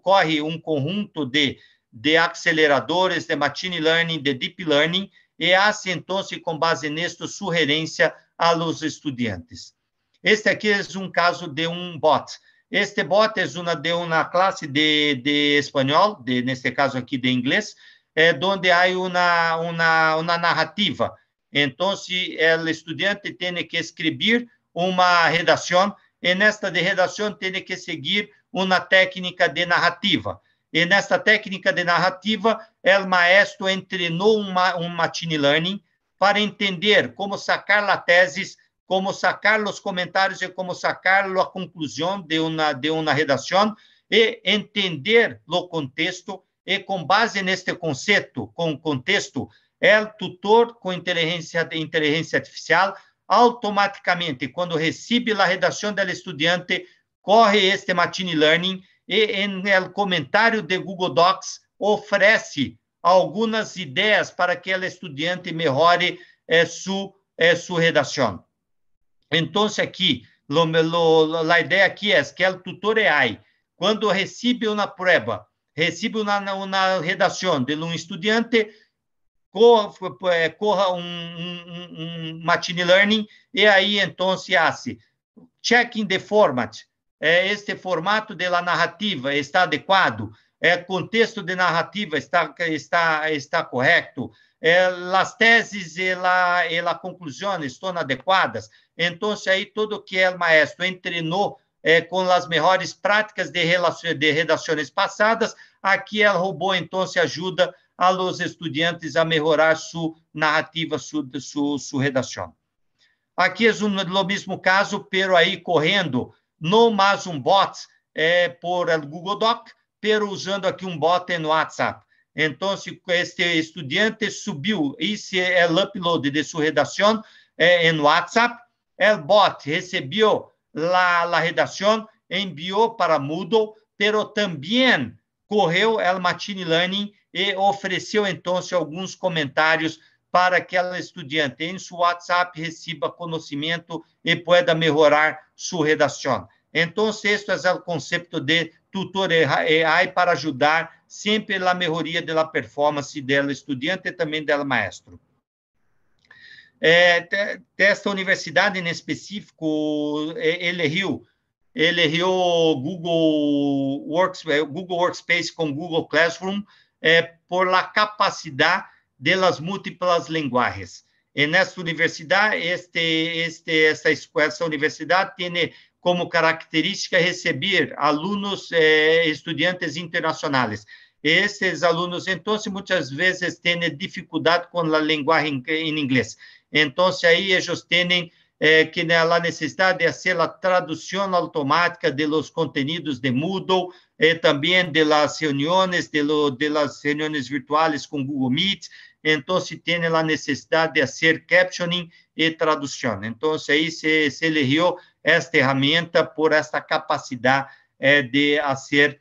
corre um conjunto de, de aceleradores de machine learning, de deep learning, e faz, então, com base nisto, sugerência aos estudantes. Este aqui é um caso de um bot. Este bot é uma de uma classe de, de espanhol, de, neste caso aqui de inglês, eh, donde hay una, una, una narrativa. Entonces, el estudiante tiene que escribir una redacción. En esta de redacción tiene que seguir una técnica de narrativa. E nesta técnica de narrativa, El Maestro treinou uma, um machine learning para entender como sacar a tese, como sacar os comentários e como sacar a conclusão de uma, de uma redação e entender o contexto e com base neste conceito, com contexto, o tutor com inteligência, inteligência artificial automaticamente, quando recebe a redação do estudante, corre este machine learning e no comentário de Google Docs oferece algumas ideias para que o estudante melhore eh, sua eh, redação. Então, aqui, a ideia aqui é que o tutor é AI, quando recebe uma prova, recebe uma, uma redação de um estudante eh, corra, corra um, um, um, machine learning e aí então se hace checking the format é, este formato da narrativa está adequado é contexto de narrativa está está está correto é, as teses e a, e a conclusão estão adequadas então aí todo que é o maestro entrenou é, com as melhores práticas de, de redações passadas. Aqui ela roubou, então, se ajuda a los estudiantes a melhorar sua narrativa, sua, sua, sua redação. Aqui é o mesmo caso, pero aí correndo, não mais um bot é por Google Doc, pero usando aqui um bot no WhatsApp. Então, se este estudante subiu esse é upload de sua redação é no WhatsApp, o bot recebeu la, la redacción envió para Moodle, pero también correu El Machine Learning e ofereceu então alguns comentários para que el estudiante em su WhatsApp reciba conhecimento e pueda melhorar sua redação. Então, este é o conceito de tutor AI para ajudar sempre na melhoria da performance dela estudiante e também dela maestro é, desta universidade em específico, é, ele riu, ele riu Google, Works, é, Google Workspace com Google Classroom é, por la capacidade das múltiplas linguagens. E nesta universidade, este, este, esta, essa universidade tem como característica receber alunos, é, estudantes internacionais. Esses alunos, então, muitas vezes têm dificuldade com a linguagem em inglês então aí eles têm eh, que né, a necessidade de fazer a tradução automática de los contenidos de Moodle, eh, também de las reuniões de, lo, de las virtuales com Google Meet. então se tem a necessidade de fazer captioning e tradução. Então, aí se, se eligió esta ferramenta por esta capacidade eh, de fazer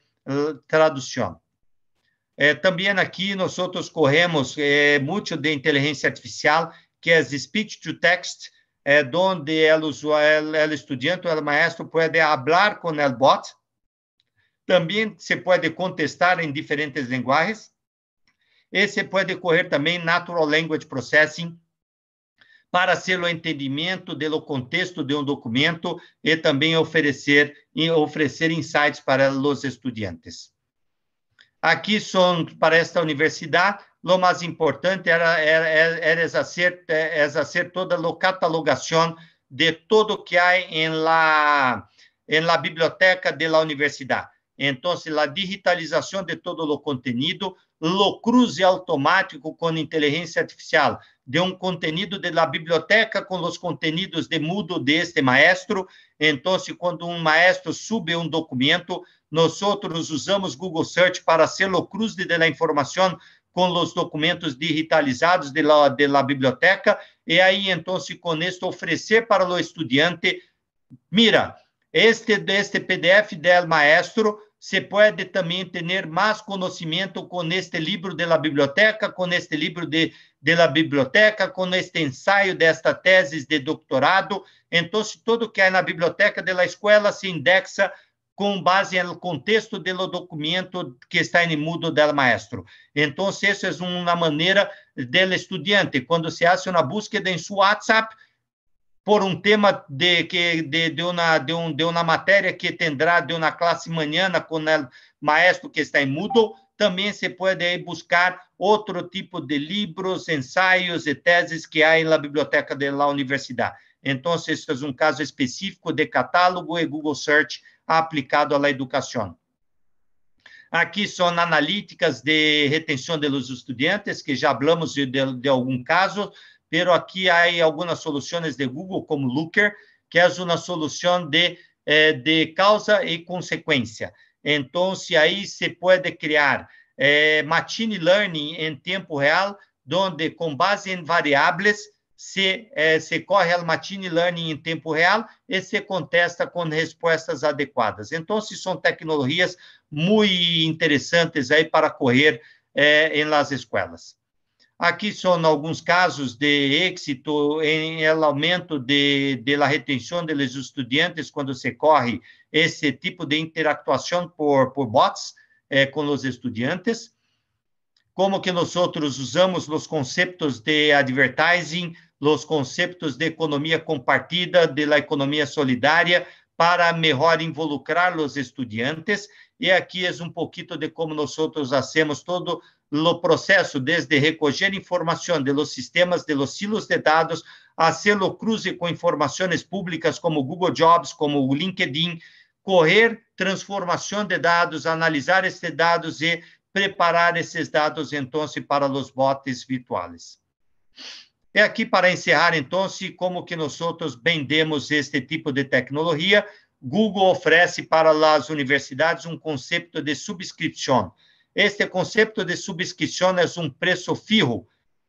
tradução. Eh, também aqui nós corremos eh, muito de inteligência artificial que é speech to text, é onde ela ela estudante é estudiante, ela é maestro pode falar com el bot. Também se pode contestar em diferentes linguagens. E se pode correr também natural language processing para ser o entendimento do contexto de um documento e também oferecer e oferecer insights para os estudantes. Aqui são para esta universidade lo mais importante era, era, era exercer, exercer toda a catalogação de todo que há em la, em la biblioteca de la universidade. Então, a digitalização de todo o conteúdo, lo cruze automático com inteligência artificial de um conteúdo de la biblioteca com os conteúdos de mudo de maestro. Então, quando um maestro sube um documento, nós outros usamos Google Search para ser lo cruze de la informação com os documentos digitalizados de la, de biblioteca, e aí então se esto oferecer para o estudante mira, este, este PDF del maestro se pode também ter mais conhecimento com este livro da biblioteca, com este livro de, da biblioteca, com este ensaio desta tese de doutorado. Então, se tudo que é na biblioteca da escola se indexa com base no contexto do documento que está em mudo del maestro. Então, isso é uma maneira do estudante, quando se faz uma búsqueda em seu WhatsApp por um tema de que de, de uma de, um, de uma matéria que tendrá de uma classe manhã com o maestro que está em Moodle, também se pode aí buscar outro tipo de livros, ensaios e teses que há na biblioteca da universidade. Então, esse é um caso específico de catálogo e Google Search aplicado à educação. Aqui são analíticas de retenção dos estudantes, que já falamos de, de algum caso, pero aqui há algumas soluções de Google, como Looker, que é uma solução de, eh, de causa e consequência. Então, aí se pode criar eh, machine learning em tempo real, onde, com base em variáveis, se, é, se corre al machine learning em tempo real e se contesta com respostas adequadas. Então, são tecnologias muito interessantes aí para correr eh, em las escolas. Aqui são alguns casos de êxito em aumento de, de la retenção de los estudiantes quando se corre esse tipo de interação por, por bots é, com os estudantes. Como que nós outros usamos os conceitos de advertising los conceitos de economia compartida, de la economia solidária, para melhor involucrar os estudantes e aqui é um pouquinho de como nós fazemos todo o processo desde recoger informação de los sistemas, de los silos de datos, hacerlo cruce con informaciones públicas como Google Jobs, como o LinkedIn, correr transformación de datos, analizar estos datos e preparar esses dados, então, para os botes virtuais. É aqui para encerrar, então, se como que nós vendemos este tipo de tecnologia, Google oferece para as universidades um conceito de subscrição. Este conceito de subscrição é um preço fijo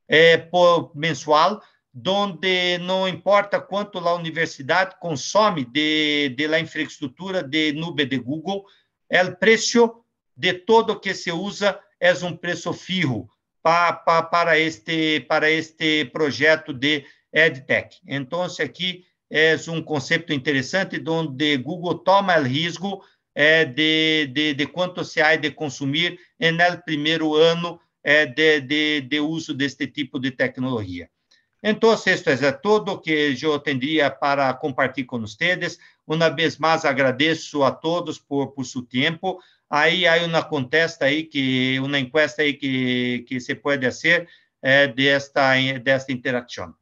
é, por mensual, onde não importa quanto a universidade consome de, de la infraestrutura de nuvem de Google, o preço de todo que se usa é um preço fijo para, este, para este projeto de EdTech. Então, aqui é um conceito interessante onde Google toma o risco é, de, de, de quanto se há de consumir no primeiro ano é, de, de, de uso deste tipo de tecnologia. Então, isto é tudo que eu teria para compartilhar com vocês. Uma vez mais, agradeço a todos por, por seu tempo. Ahí hay una contesta aí que uma encuesta que que se puede hacer eh, de esta interacción.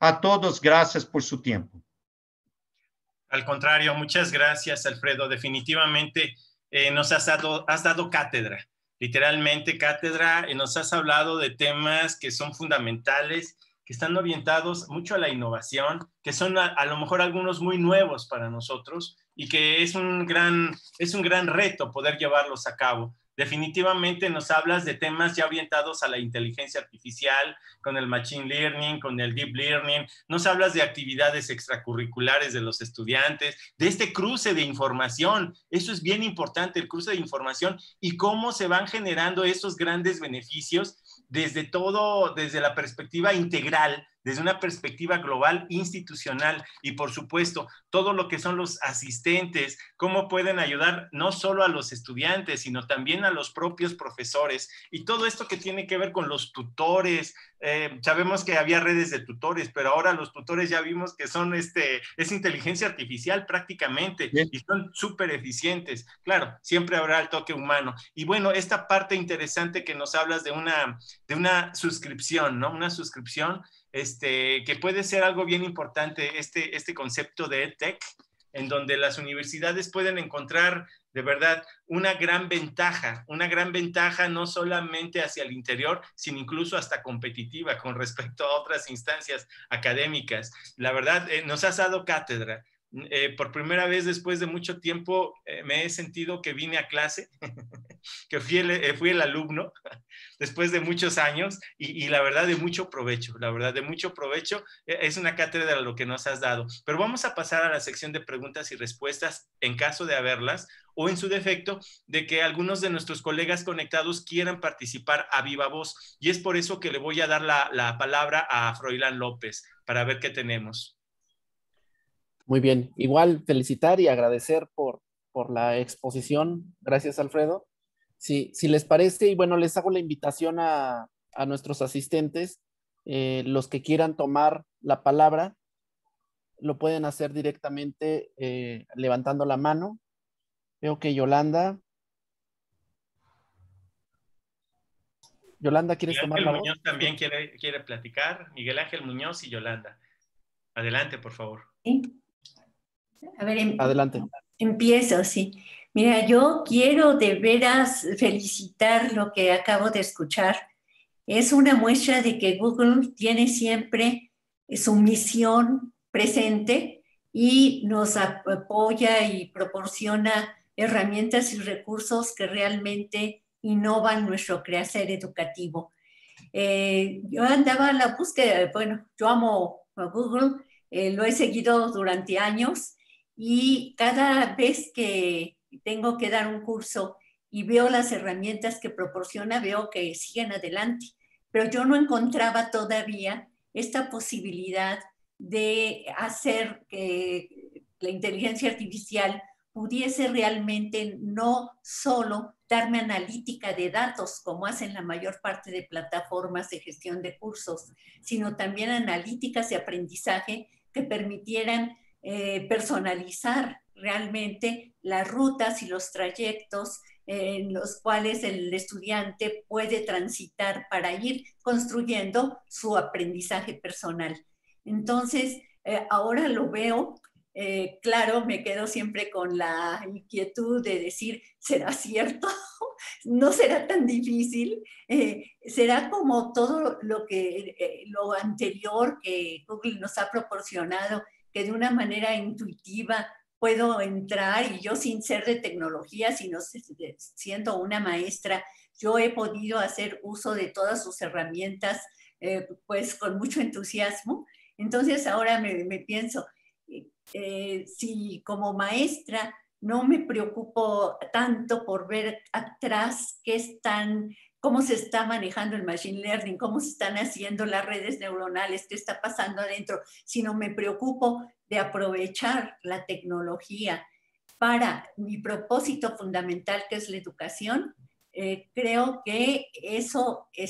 A todos, gracias por su tiempo. Al contrario, muchas gracias, Alfredo. Definitivamente eh, nos has dado, dado cátedra, literalmente cátedra, y nos has hablado de temas que son fundamentales, que están orientados mucho a la innovación, que son a lo mejor algunos muy nuevos para nosotros, y que es un gran, es un gran reto poder llevarlos a cabo. Definitivamente nos hablas de temas ya orientados a la inteligencia artificial, con el machine learning, con el deep learning, nos hablas de actividades extracurriculares de los estudiantes, de este cruce de información. Eso es bien importante, el cruce de información y cómo se van generando esos grandes beneficios desde todo, desde la perspectiva integral desde una perspectiva global institucional y por supuesto todo lo que son los asistentes, cómo pueden ayudar no solo a los estudiantes, sino también a los propios profesores y todo esto que tiene que ver con los tutores. Eh, sabemos que había redes de tutores, pero ahora los tutores ya vimos que son este, es inteligencia artificial prácticamente y son súper eficientes. Claro, siempre habrá el toque humano. Y bueno, esta parte interesante que nos hablas de una, de una suscripción, ¿no? Una suscripción este, que puede ser algo bien importante este, este, concepto de EdTech, en donde las universidades pueden encontrar de verdad una gran ventaja, una gran ventaja no solamente hacia el interior, sino incluso hasta competitiva con respecto a otras instancias académicas. La verdad, eh, nos has dado cátedra, eh, por primera vez después de mucho tiempo eh, me he sentido que vine a clase, *laughs* que fui el, eh, alumno *laughs* después de muchos años y, la verdad de mucho provecho, la verdad de mucho provecho. es una cátedra lo que nos has dado. Pero vamos a pasar a la sección de preguntas y respuestas en caso de haberlas o en su defecto de que algunos de nuestros colegas conectados quieran participar a viva voz. Y es por eso que le voy a dar la palabra a Froilán López para ver qué tenemos. Muy bien, igual felicitar y agradecer por, por la exposición. Gracias, Alfredo. si les parece, y bueno, les hago la invitación a, nuestros asistentes, eh, los que quieran tomar la palabra, lo pueden hacer directamente eh, levantando la mano. Veo que Yolanda. Yolanda, ¿quieres Miguel tomar Ángel la Muñoz también quiere, quiere platicar. Miguel Ángel Muñoz y Yolanda. Adelante, por favor. Sí. A ver, em, adelante. Empiezo, sí. Mira, yo quiero de veras felicitar lo que acabo de escuchar. Es una muestra de que Google tiene siempre eh, su misión presente y nos apoya y proporciona herramientas y recursos que realmente innovan nuestro crecer educativo. Eh, yo andaba a la búsqueda, bueno, yo amo a Google, eh, lo he seguido durante años y cada vez que tengo que dar un curso y veo las herramientas que proporciona, veo que siguen adelante. Pero yo no encontraba todavía esta posibilidad de hacer que la inteligencia artificial pudiese realmente no solo darme analítica de datos, como hacen la mayor parte de plataformas de gestión de cursos, sino también analíticas de aprendizaje que permitieran eh, personalizar realmente las rutas y los trayectos en los cuales el estudiante puede transitar para ir construyendo su aprendizaje personal. Entonces, eh, ahora lo veo, eh, claro, me quedo siempre con la inquietud de decir, ¿será cierto? *laughs* ¿No será tan difícil? ¿Será como todo lo, que, lo anterior que Google nos ha proporcionado? de una manera intuitiva puedo entrar y yo sin ser de tecnología, sino siendo una maestra, yo he podido hacer uso de todas sus herramientas eh, pues con mucho entusiasmo. Entonces ahora me, pienso, eh, eh, si como maestra no me preocupo tanto por ver atrás qué están cómo se está manejando el machine learning, cómo se están haciendo las redes neuronales, qué está pasando adentro, sino me preocupo de aprovechar la tecnología para mi propósito fundamental, que es la educación, eh, creo que eso eh,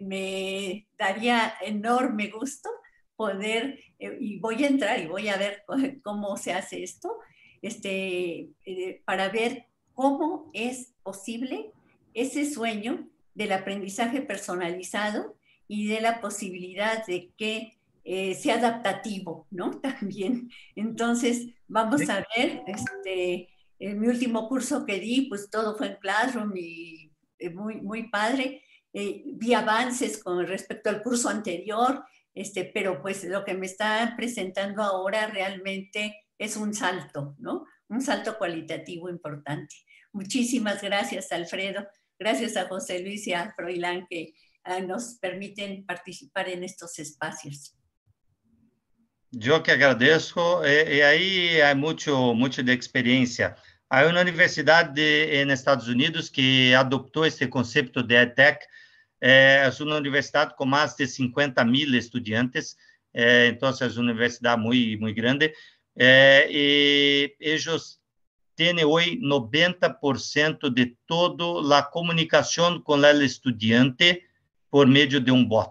me, daría enorme gusto poder, eh, y voy a entrar y voy a ver *laughs* cómo se hace esto, este, para ver cómo es posible ese sueño del aprendizaje personalizado y de la posibilidad de que eh, sea adaptativo, ¿no? *laughs* También. Entonces, vamos a ver, este, en mi último curso que di, pues todo fue en Classroom y eh, muy, padre. Eh, vi avances con respecto al curso anterior, este, pero pues lo que me está presentando ahora realmente es un salto, ¿no? Un salto cualitativo importante. Muchísimas gracias, Alfredo. Gracias a José Luis y a Froilán que ah, nos permiten participar en estos espacios. Yo que agradezco, y eh, eh, ahí hay mucho de experiencia. Hay una universidad de, em Estados Unidos que adoptó este concepto de EdTech. es una universidad con más de 50 mil estudiantes, entonces es una universidad universidade muito, grande. y e tiene hoje 90% de todo la comunicação com o estudante por meio de um bot.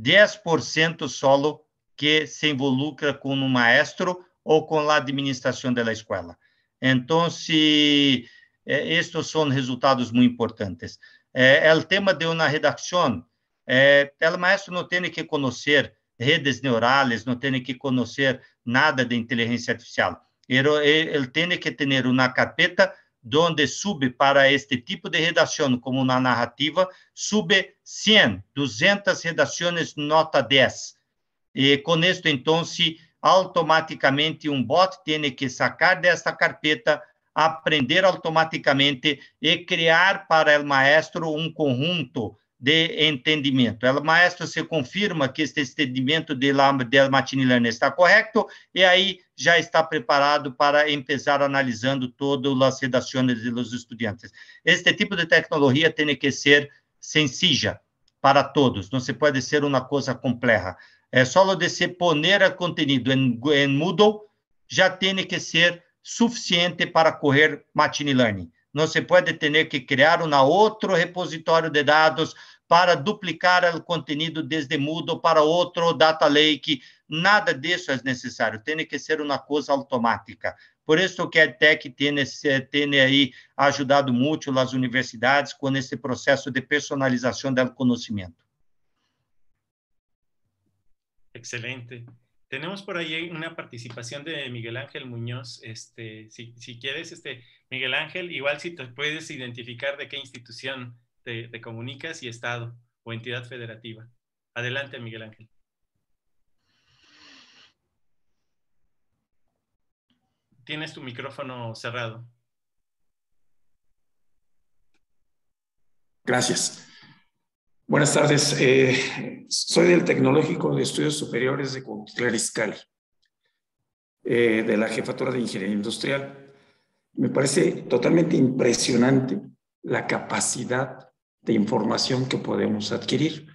10% solo que se involucra com um maestro ou com la administração da escola. Então Entonces, eh, estes são resultados muito importantes. Eh, el tema de una redacción, eh, el maestro não tem que conhecer redes neurais, não tem que conhecer nada de inteligência artificial. Ele, tem que ter uma carpeta onde sube para este tipo de redação, como na narrativa, sube 100, 200 redações nota 10. E com isto, então, automaticamente um bot tem que sacar desta carpeta, aprender automaticamente e criar para o maestro um conjunto de entendimento. O maestro se confirma que este entendimento de del machine learning está correto e aí já está preparado para começar analisando todas as redações dos estudantes. Este tipo de tecnologia tem que ser sencilla para todos, não se pode ser uma coisa complexa. É só de se poner conteúdo em, em Moodle já tem que ser suficiente para correr machine learning não se pode ter que criar um outro repositório de dados para duplicar o conteúdo desde mudo para outro data lake. Nada disso é necessário, tem que ser uma coisa automática. Por isso que a EdTech tem, tem aí ajudado muito as universidades com esse processo de personalização do conhecimento. Excelente. Tenemos por ahí una participación de Miguel Ángel Muñoz. Este, si, quieres, este, Miguel Ángel, igual si te puedes identificar de qué institución te, te comunicas y estado o entidad federativa. Adelante, Miguel Ángel. Tienes tu micrófono cerrado. Gracias. Buenas tardes. Eh, soy del Tecnológico de Estudios Superiores de Cuautitlán eh, de la Jefatura de Ingeniería Industrial. Me parece totalmente impresionante la capacidad de información que podemos adquirir.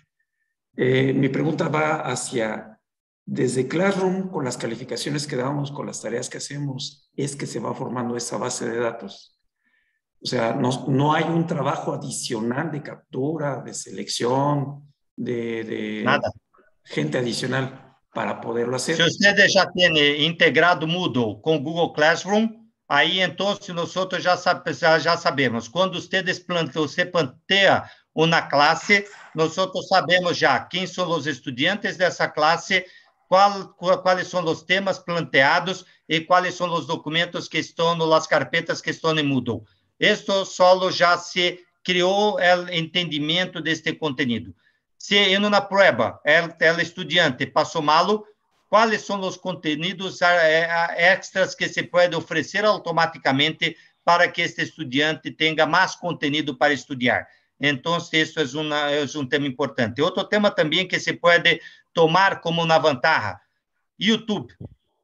Eh, mi pregunta va hacia, desde Classroom, con las calificaciones que damos, con las tareas que hacemos, es que se va formando esa base de datos. O sea, no, no hay un trabajo adicional de captura, de selección, de, de Nada. gente adicional para poderlo hacer. Si usted ya tiene integrado Moodle con Google Classroom, aí então nós já, já sabemos. Quando ustedes você plantea uma classe, nós sabemos já quem são os estudantes dessa classe, qual, quais são os temas planteados e quais são os documentos que estão nas carpetas que estão em Moodle. Este solo já se criou o entendimento deste conteúdo. Se indo na prova, ela, estudante passou malo, quais são os conteúdos eh, eh, extras que se pode oferecer automaticamente para que este estudante tenha mais conteúdo para estudar? Então, isso é, é um tema importante. Outro tema também que se pode tomar como uma vantagem, YouTube.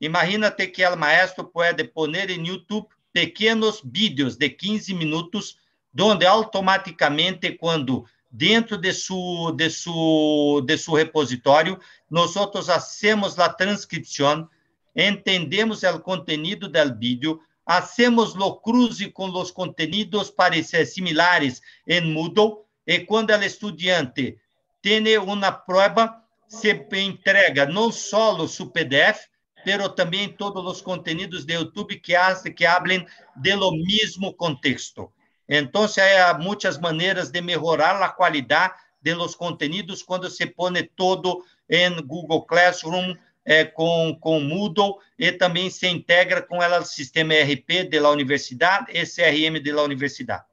imagina ter que o maestro pode pôr em YouTube pequenos vídeos de 15 minutos, onde automaticamente, quando dentro de seu, de seu, de seu repositório, nós fazemos a transcrição, entendemos o conteúdo do vídeo, hacemos o cruze com os conteúdos parecidos similares em Moodle, e quando o estudante tem uma prova, se entrega não só o seu PDF, pero também todos os contenidos de YouTube que, hace, que hablen de lo mismo contexto. Então, há muitas maneiras de melhorar a qualidade de los contenidos quando se pone todo em Google Classroom eh, com, com Moodle e também se integra com ela o sistema ERP da universidade e CRM da universidade.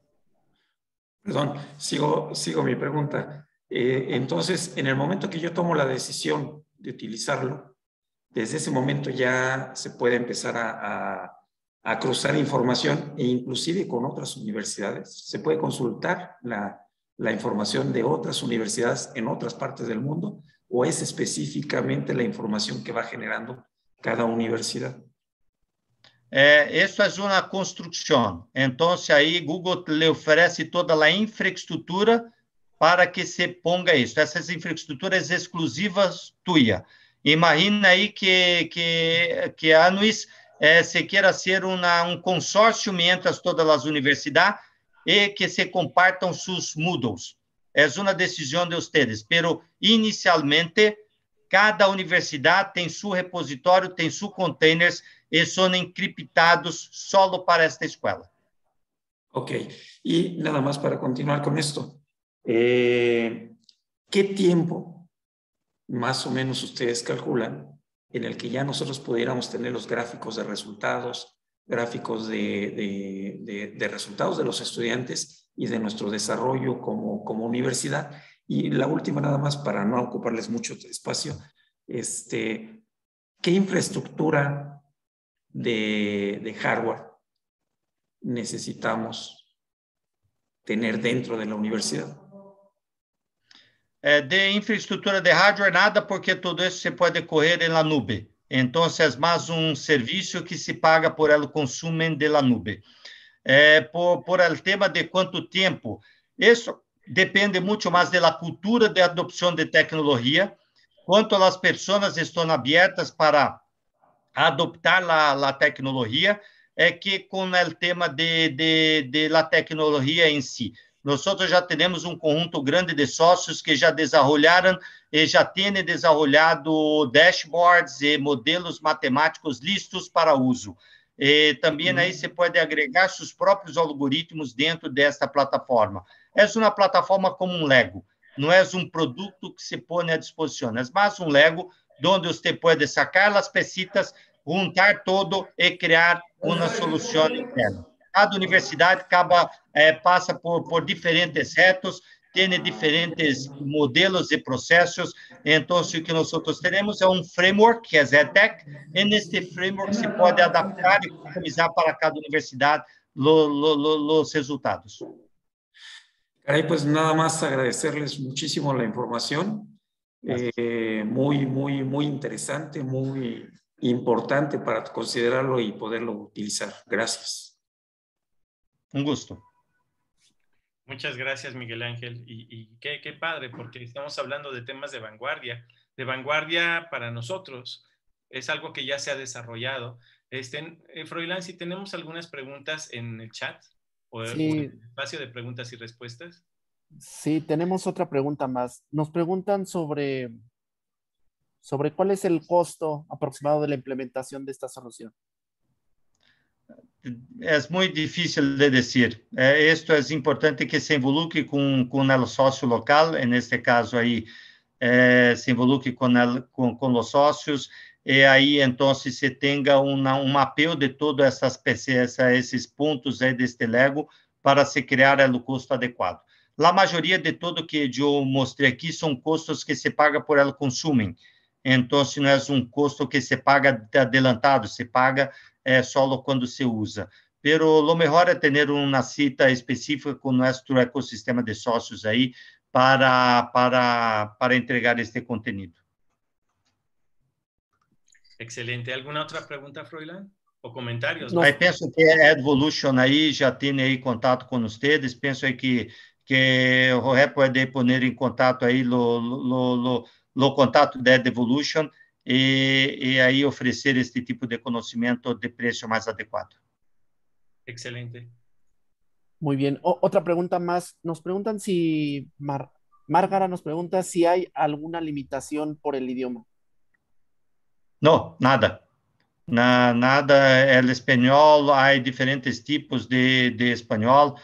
Perdão, sigo, sigo mi pergunta. Eh, entonces, en el momento que eu tomo a decisão de utilizarlo, desde ese momento ya se puede empezar a, cruzar información e inclusive con otras universidades. Se puede consultar la, información de otras universidades en otras partes del mundo o es específicamente la información que va generando cada universidad? Eh, esto es una construcción. Entonces, ahí Google le ofrece toda la infraestructura para que se ponga esto. Esas infraestructuras exclusivas tuyas. Imagina aí que, que, que a ANUIS eh, se queira ser um consórcio entre todas as universidades e que se compartam seus Moodles. É uma decisão de vocês, pero inicialmente cada universidade tem seu repositório, tem seus containers e são encriptados solo para esta escola. Ok, e nada mais para continuar com isto. Eh, que tempo más o menos ustedes calculan, en el que ya nosotros pudiéramos tener los gráficos de resultados, gráficos de, resultados de los estudiantes y de nuestro desarrollo como, universidad. Y la última, nada más, para no ocuparles mucho espacio, este, ¿qué infraestructura de hardware necesitamos tener dentro de la universidad? é, de infraestrutura de hardware, é nada, porque tudo isso se pode correr na nuvem. Então, é mais um serviço que se paga por ela consumem é de la nube. É, por, por el tema de quanto tempo, isso depende muito mais da cultura de adopção de tecnologia, quanto as pessoas estão abertas para adoptar a tecnologia, é que com o tema de, de, de la tecnologia em si. Nós já temos um conjunto grande de sócios que já desenvolveram e já têm desenvolvido dashboards e modelos matemáticos listos para uso. E também hum. aí você pode agregar seus próprios algoritmos dentro desta plataforma. É uma plataforma como um Lego, não é um produto que se põe à disposição, é mais um Lego onde você pode sacar as peças, juntar todo e criar uma solução interna cada universidade acaba, é, passa por, por diferentes retos, tem diferentes modelos e processos. Então, o que nós temos é um framework, que é ZETEC, e neste framework se pode adaptar e customizar para cada universidade os los resultados. Aí, pois nada mais agradecerles muitíssimo a informação. eh, muy, muy, muy interesante, muy importante para considerarlo y poderlo utilizar. Gracias. Un gusto. Muchas gracias, Miguel Ángel. Y, qué, padre, porque estamos hablando de temas de vanguardia. De vanguardia para nosotros es algo que ya se ha desarrollado. Este, eh, Froilán, si tenemos algunas preguntas en el chat o, en el espacio de preguntas y respuestas. Sí, tenemos otra pregunta más. Nos preguntan sobre, sobre cuál es el costo aproximado de la implementación de esta solución. É muito difícil de dizer. É esto é importante que se involucre com o el sócio local, en neste caso aí é, se involucre com com con, con, los socios y ahí entonces se tenha una, un de todos essas PCs, esses pontos de deste Lego para se criar o custo adequado. A maioria de todo que eu mostrei aqui são custos que se paga por ela consumem. Então, se não é um custo que se paga tá adelantado, se paga é, solo quando se usa. Pero lo mejor é ter uma cita específica com nosso ecossistema de sócios aí para, para, para entregar este conteúdo. Excelente. Alguma outra pergunta, Froilan? Ou comentários? Não. Aí penso que a Evolution aí já tem aí contato com vocês. Penso aí que que o Jorge pode poner em contato aí lo, lo, lo no contato da Devolution e, e aí oferecer este tipo de conhecimento de preço mais adequado Excelente. Muy bien. O, otra pregunta más. Nos preguntan si, Mar, Márgara nos pregunta si hay alguna limitación por el idioma. No, nada. Na, nada, el espanhol, há diferentes tipos de, de espanhol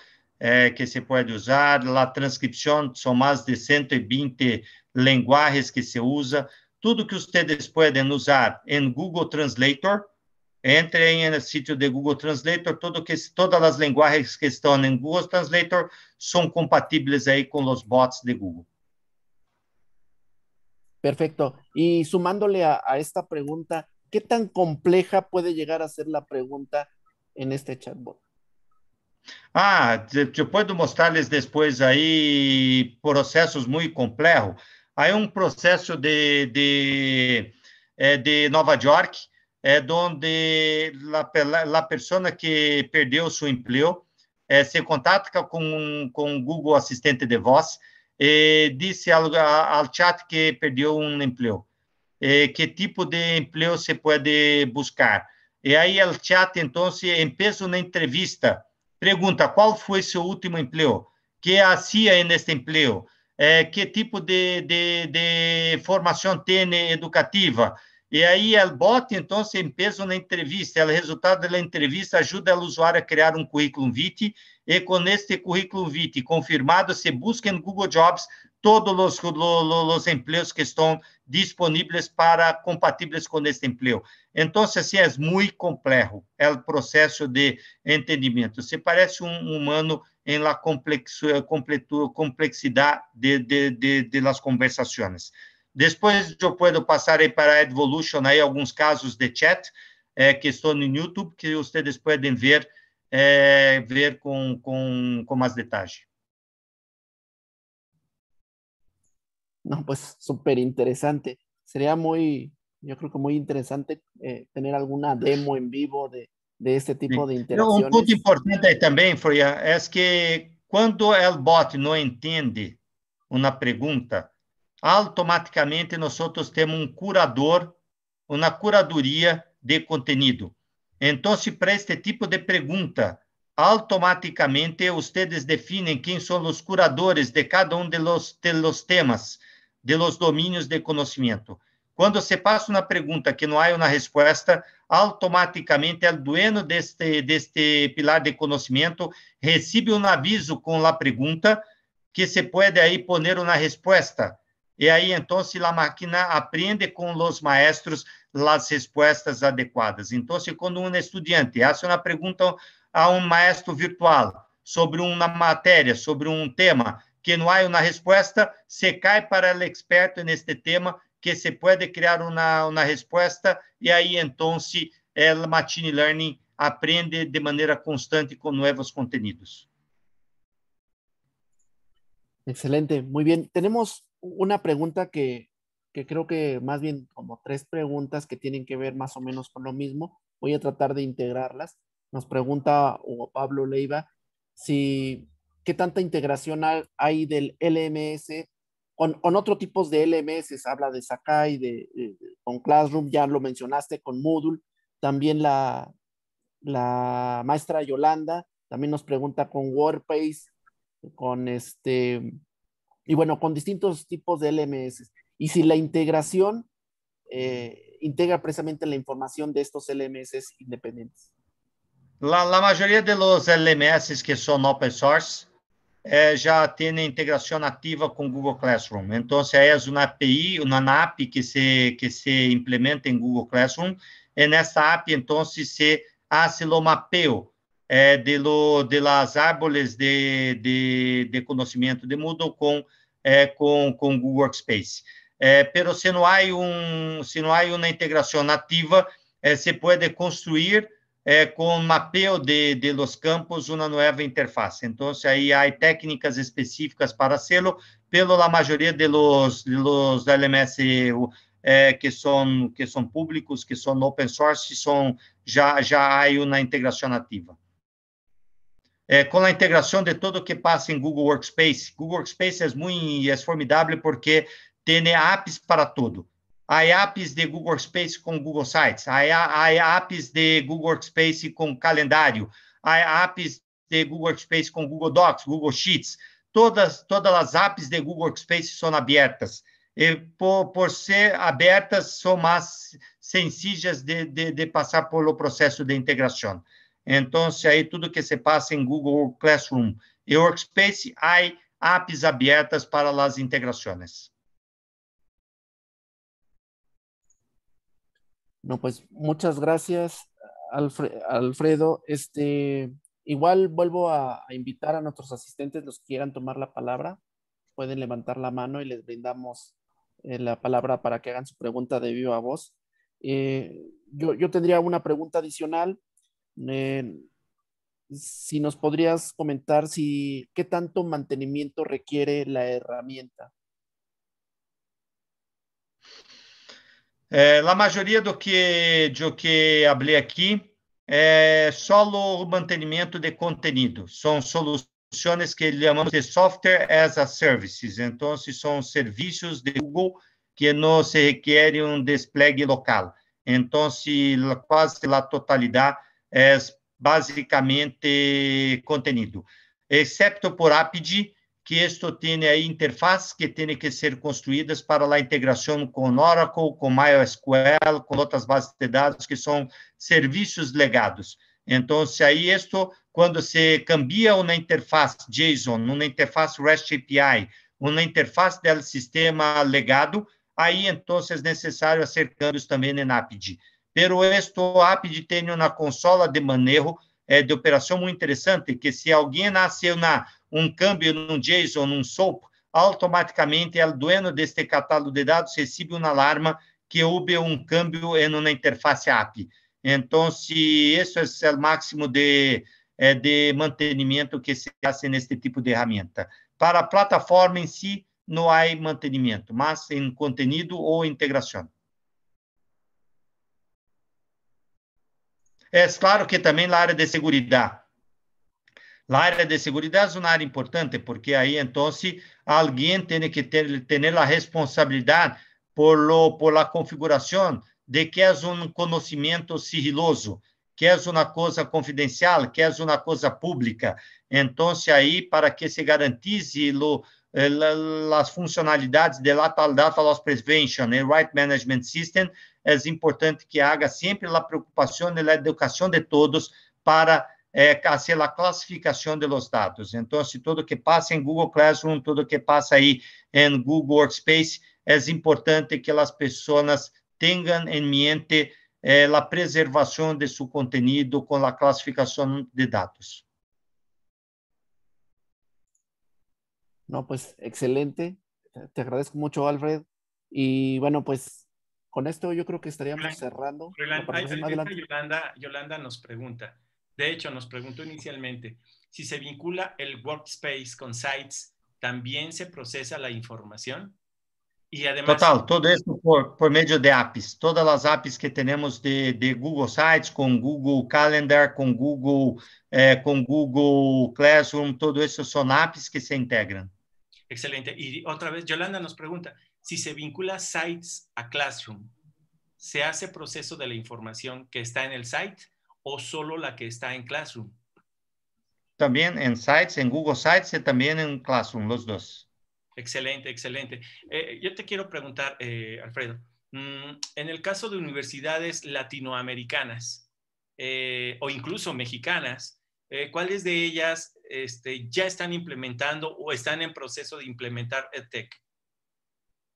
eh, que se pode usar, a transcrição, são mais de 120 linguagens que se usa. Tudo que vocês podem usar em Google Translator, entrem no sítio de Google Translator, que, todas as linguagens que estão em Google Translator são compatíveis aí com os bots de Google. Perfecto. Y sumándole a, a, esta pregunta, ¿qué tan compleja puede llegar a ser la pregunta en este chatbot? Ah, depois de mostrar-lhes depois aí processos muito complexos. Aí um processo de, de, eh, de Nova York, é eh, onde a pessoa que perdeu seu emprego é, eh, se contata com com o Google Assistente de voz e disse ao, ao chat que perdeu um emprego. E que tipo de emprego se pode buscar? E aí o chat então se empeça uma entrevista Pergunta: qual foi seu último emprego? Que é neste emprego? É, que tipo de, de, de formação tem educativa? E aí ela bota, então, sem peso na entrevista. O resultado da entrevista ajuda o usuário a criar um currículo vitae e com este currículo vitae confirmado, se busca em Google Jobs todos os, os, os empregos que estão disponíveis para compatíveis com este emprego. Então, assim, é muito complexo é o processo de entendimento. Você parece um humano em la complexidade de, de, de, de las conversações. Depois, eu posso passar aí para a Evolution aí alguns casos de chat eh, que estão no YouTube que vocês podem ver eh, ver com, com, com mais detalhes. No, pues súper interesante. Sería muy, yo creo que muy interesante eh, tener alguna demo en vivo de, de esse tipo de interação. Um ponto importante também foi é que quando o bot não entende uma pergunta, automaticamente nós temos um curador, uma curadoria de conteúdo. Então, se para este tipo de pergunta, automaticamente vocês definem quem são os curadores de cada um de los, de los temas de los domínios de conhecimento. Quando se passa uma pergunta que não há uma resposta, automaticamente o dueño deste deste pilar de conhecimento recebe um aviso com a pergunta que se pode aí poner uma resposta. E aí, então, a máquina aprende com os maestros as respostas adequadas. Então, quando um estudante hace uma pergunta a um maestro virtual sobre uma matéria, sobre um tema, que no hay una respuesta, se cae para el experto en este tema, que se puede crear una respuesta, y ahí entonces el Machine Learning aprende de manera constante con nuevos contenidos. Excelente, muy bien. Tenemos una pregunta que, creo que más bien como tres preguntas que tienen que ver más o menos con lo mismo. Voy a tratar de integrarlas. Nos pregunta Pablo Leiva si qué tanta integración hay del LMS con, otro otros tipos de LMS, habla de Sakai, de, con Classroom, ya lo mencionaste, con Moodle, también la, maestra Yolanda, también nos pregunta con WordPress, con este, y bueno, con distintos tipos de LMS. Y si la integración eh, integra precisamente la información de estos LMS independientes. La, la mayoría de los LMS que son open source É, já tem integração ativa com Google Classroom. Então, é uma API, uma NAP que se que se implementa em Google Classroom. E é nessa API, então, se faz o mapeo é de, lo, de las árboles de, de, de conhecimento de Moodle com é com com Google Workspace. É, pero se não há um se não há uma integração nativa, é se pode construir é, com con mapeo de, de, los campos nova interface então se aí há técnicas específicas para hacerlo, pelo la maioria de los, de los LMS é, que, são que são públicos, que são open source, são já já hay uma integração nativa é, com a integração de tudo que passa em Google Workspace. Google Workspace é muito é formidável porque tem apps para tudo apps de Google Workspace com Google Sites, apps de Google Workspace com calendário, apps de Google Workspace com Google Docs, Google Sheets, todas, todas as apps de Google Workspace são abertas. E por, por ser abertas, são mais sencillas de, de, de passar pelo processo de integração. Então, aí tudo que se passa em Google Classroom e Workspace, há apps abertas para as integrações. No, pues muchas gracias, Alfredo. Este, igual vuelvo a, invitar a nuestros asistentes, los que quieran tomar la palabra, pueden levantar la mano y les brindamos eh, la palabra para que hagan su pregunta de viva voz. Eh, yo, tendría una pregunta adicional. Eh, si nos podrías comentar si qué tanto mantenimiento requiere la herramienta. Eh, é, maioria do que do que falei aqui é solo mantenimento de conteúdo. São soluções que chamamos de software as a services. Então, são serviços de Google que não se requer um despliegue local. Então, quase a totalidade é basicamente conteúdo, exceto por APD, que esto tiene interfaces que têm que ser construídas para a integração com Oracle, com MySQL, com outras bases de dados que são serviços legados. Então, aí esto, quando se cambia uma interface JSON, uma interface REST API, uma interface dela sistema legado, aí então é necessário acercando cambios também em APID. Pero esto APID tem uma consola de manejo é, de operação muito interessante, que se alguém nasceu na um câmbio num JSON, num SOAP, automaticamente o é doendo deste catálogo de dados recebe uma alarma que houve um câmbio em uma interface API. Então, se isso é o máximo de, é, de mantenimento que se faz neste tipo de ferramenta. Para a plataforma em si, não há mantenimento, mas em conteúdo ou integração. É claro que também na área de segurança. Na área de segurança é uma área importante, porque aí, então, alguém tem que ter, ter a responsabilidade por, lo, por la configuração de que é um conhecimento sigiloso, que é uma coisa confidencial, que é uma coisa pública. Então, aí, para que se garantize lo, eh, as funcionalidades de la data loss prevention e eh, right management system, é importante que haja sempre a preocupação na educação de todos para é, eh, fazer a classificação dos dados. Então, se tudo que passa em Google Classroom, tudo que passa aí em Google Workspace, é importante que as pessoas tenham em mente eh, a preservação de seu conteúdo com a classificação de dados. Não, pois excelente. Te agradeço muito, Alfred. E, bueno, pues con esto yo creo que estaríamos cerrando. Yolanda, nos pregunta, de hecho nos preguntó inicialmente, si se vincula el workspace con sites, ¿también se procesa la información? Y además... Total, todo esto por, por medio de APIs. Todas las APIs que tenemos de, de Google Sites, con Google Calendar, con Google, eh, con Google Classroom, todo eso son APIs que se integran. Excelente. Y otra vez, Yolanda nos pregunta, si se vincula Sites a Classroom, ¿se hace proceso de la información que está en el site o solo la que está en Classroom? También en Sites, en Google Sites y también en Classroom, los dos. Excelente, excelente. Eh, yo te quiero preguntar, eh, Alfredo, mm, en el caso de universidades latinoamericanas eh, o incluso mexicanas, ¿cuáles de ellas este, ya están implementando o están en proceso de implementar EdTech?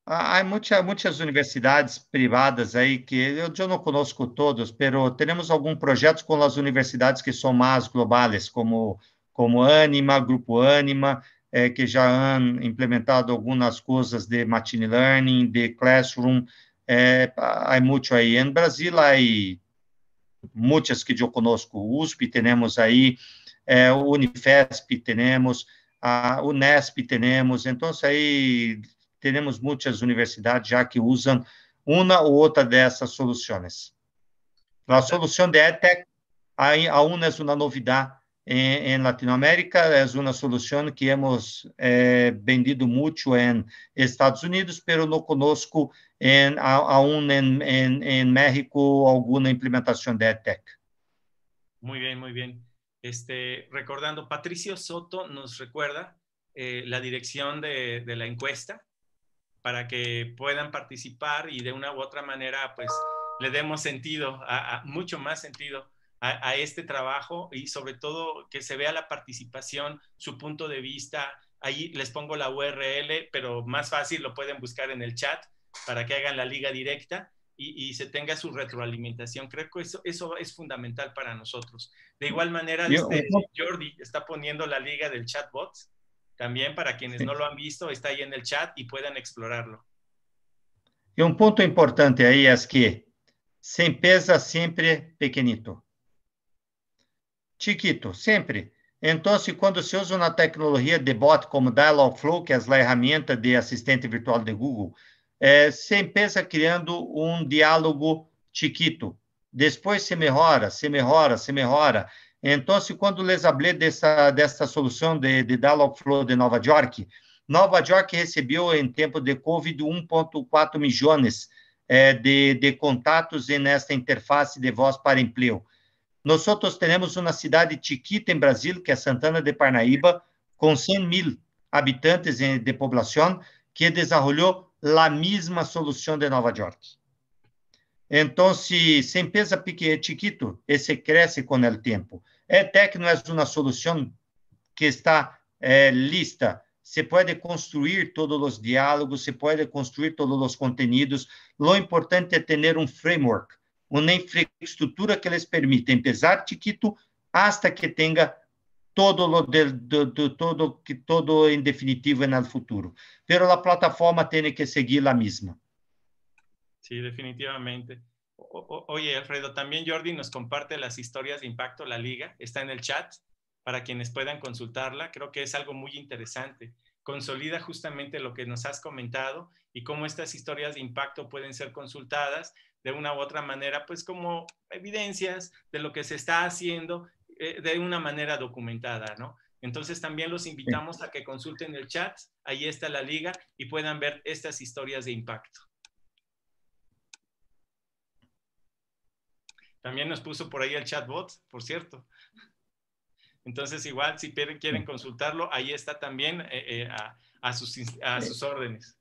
Há muitas muitas universidades privadas aí que eu, eu não conosco todos, pero temos algum projeto com as universidades que são mais globais, como como Anima, Grupo Anima, é que já han implementado algumas coisas de machine learning, de classroom, é há muito aí. Em Brasil, há muitas que eu conosco, USP temos aí, é Unifesp temos, a Unesp temos, então aí temos muitas universidades já que usam uma ou outra dessas soluções. A solução solución de a aún es é uma novidade em em Latinoamérica, é uma solução que hemos eh, vendido muito em Estados Unidos, pero no conozco en, aún en, en, México alguna implementación de ETEC. Muy bien, muy bien. Este, recordando, Patricio Soto nos recuerda eh, la dirección de, de la encuesta para que puedan participar y de una u otra manera, pues le demos sentido, mucho más sentido a, este trabajo y sobre todo que se vea la participación, su punto de vista. Ahí les pongo la URL, pero más fácil lo pueden buscar en el chat para que hagan la liga directa y, se tenga su retroalimentación. Creo que eso, eso es fundamental para nosotros. De igual manera, este, Jordi está poniendo la liga del chatbot También para quienes sí. no lo han visto, está ahí en el chat y puedan explorarlo. E um ponto importante aí é que se pesa sempre pequenito. Chiquito, sempre. Então, quando se usa uma tecnologia de bot como Dialogflow, que é a ferramenta de assistente virtual de Google, eh, é, se empieza criando um diálogo chiquito. Depois se mejora se mejora se mejora então, quando les hablé dessa, dessa solução de, de Flow de Nova York, Nova York recebeu, em tempo de Covid, 1,4 milhões eh, de, de contatos nesta interface de voz para emprego. Nós temos uma cidade chiquita em Brasil, que é Santana de Parnaíba, com 100 mil habitantes de população, que desenvolveu a mesma solução de Nova York. Então, se, se empresa pequena, chiquito, esse cresce com o tempo. ETEC não é uma solução que está é, lista. Se pode construir todos os diálogos, se pode construir todos os conteúdos. O importante é ter um framework, uma infraestrutura que les permita empezar chiquito hasta que tenha todo lo de, de, de, todo que todo em definitivo en el futuro. Pero a plataforma tem que seguir a mesma. Sim, sí, definitivamente. oye, Alfredo, también Jordi nos comparte las historias de impacto, la liga, está en el chat para quienes puedan consultarla. Creo que es algo muy interesante. Consolida justamente lo que nos has comentado y cómo estas historias de impacto pueden ser consultadas de una u otra manera, pues como evidencias de lo que se está haciendo eh, de una manera documentada, ¿no? Entonces también los invitamos a que consulten el chat, ahí está la liga y puedan ver estas historias de impacto. También nos puso por ahí el chatbot, por cierto. Entonces, igual, si quieren mm. consultarlo, ahí está también eh, eh, a, a, sus, a, sus, órdenes.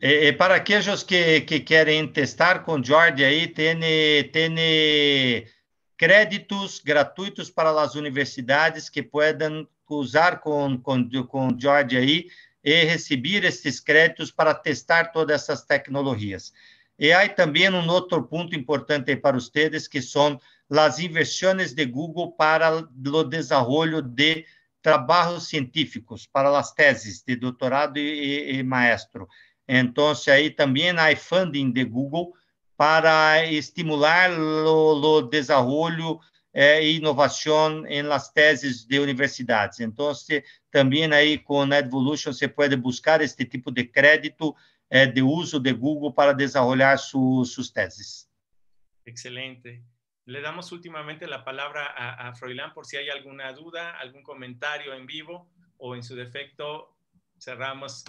Eh, eh, para aquellos que, que, quieren testar con Jordi, ahí tiene, tiene créditos gratuitos para las universidades que puedan usar con, con, con Jordi ahí y eh, recibir esses créditos para testar todas essas tecnologias. E há também um outro ponto importante para vocês, que são as inversões de Google para o desenvolvimento de trabalhos científicos, para as teses de doutorado e, e maestro. Então, aí também há funding de Google para estimular o desenvolvimento eh, é, e inovação em las teses de universidades. Então, também aí com a Evolution se pode buscar este tipo de crédito Eh, de uso de Google para desarrollar sus tesis. Excelente. Le damos últimamente la palabra a, Froilán por si hay alguna duda, algún comentario en vivo o en su defecto cerramos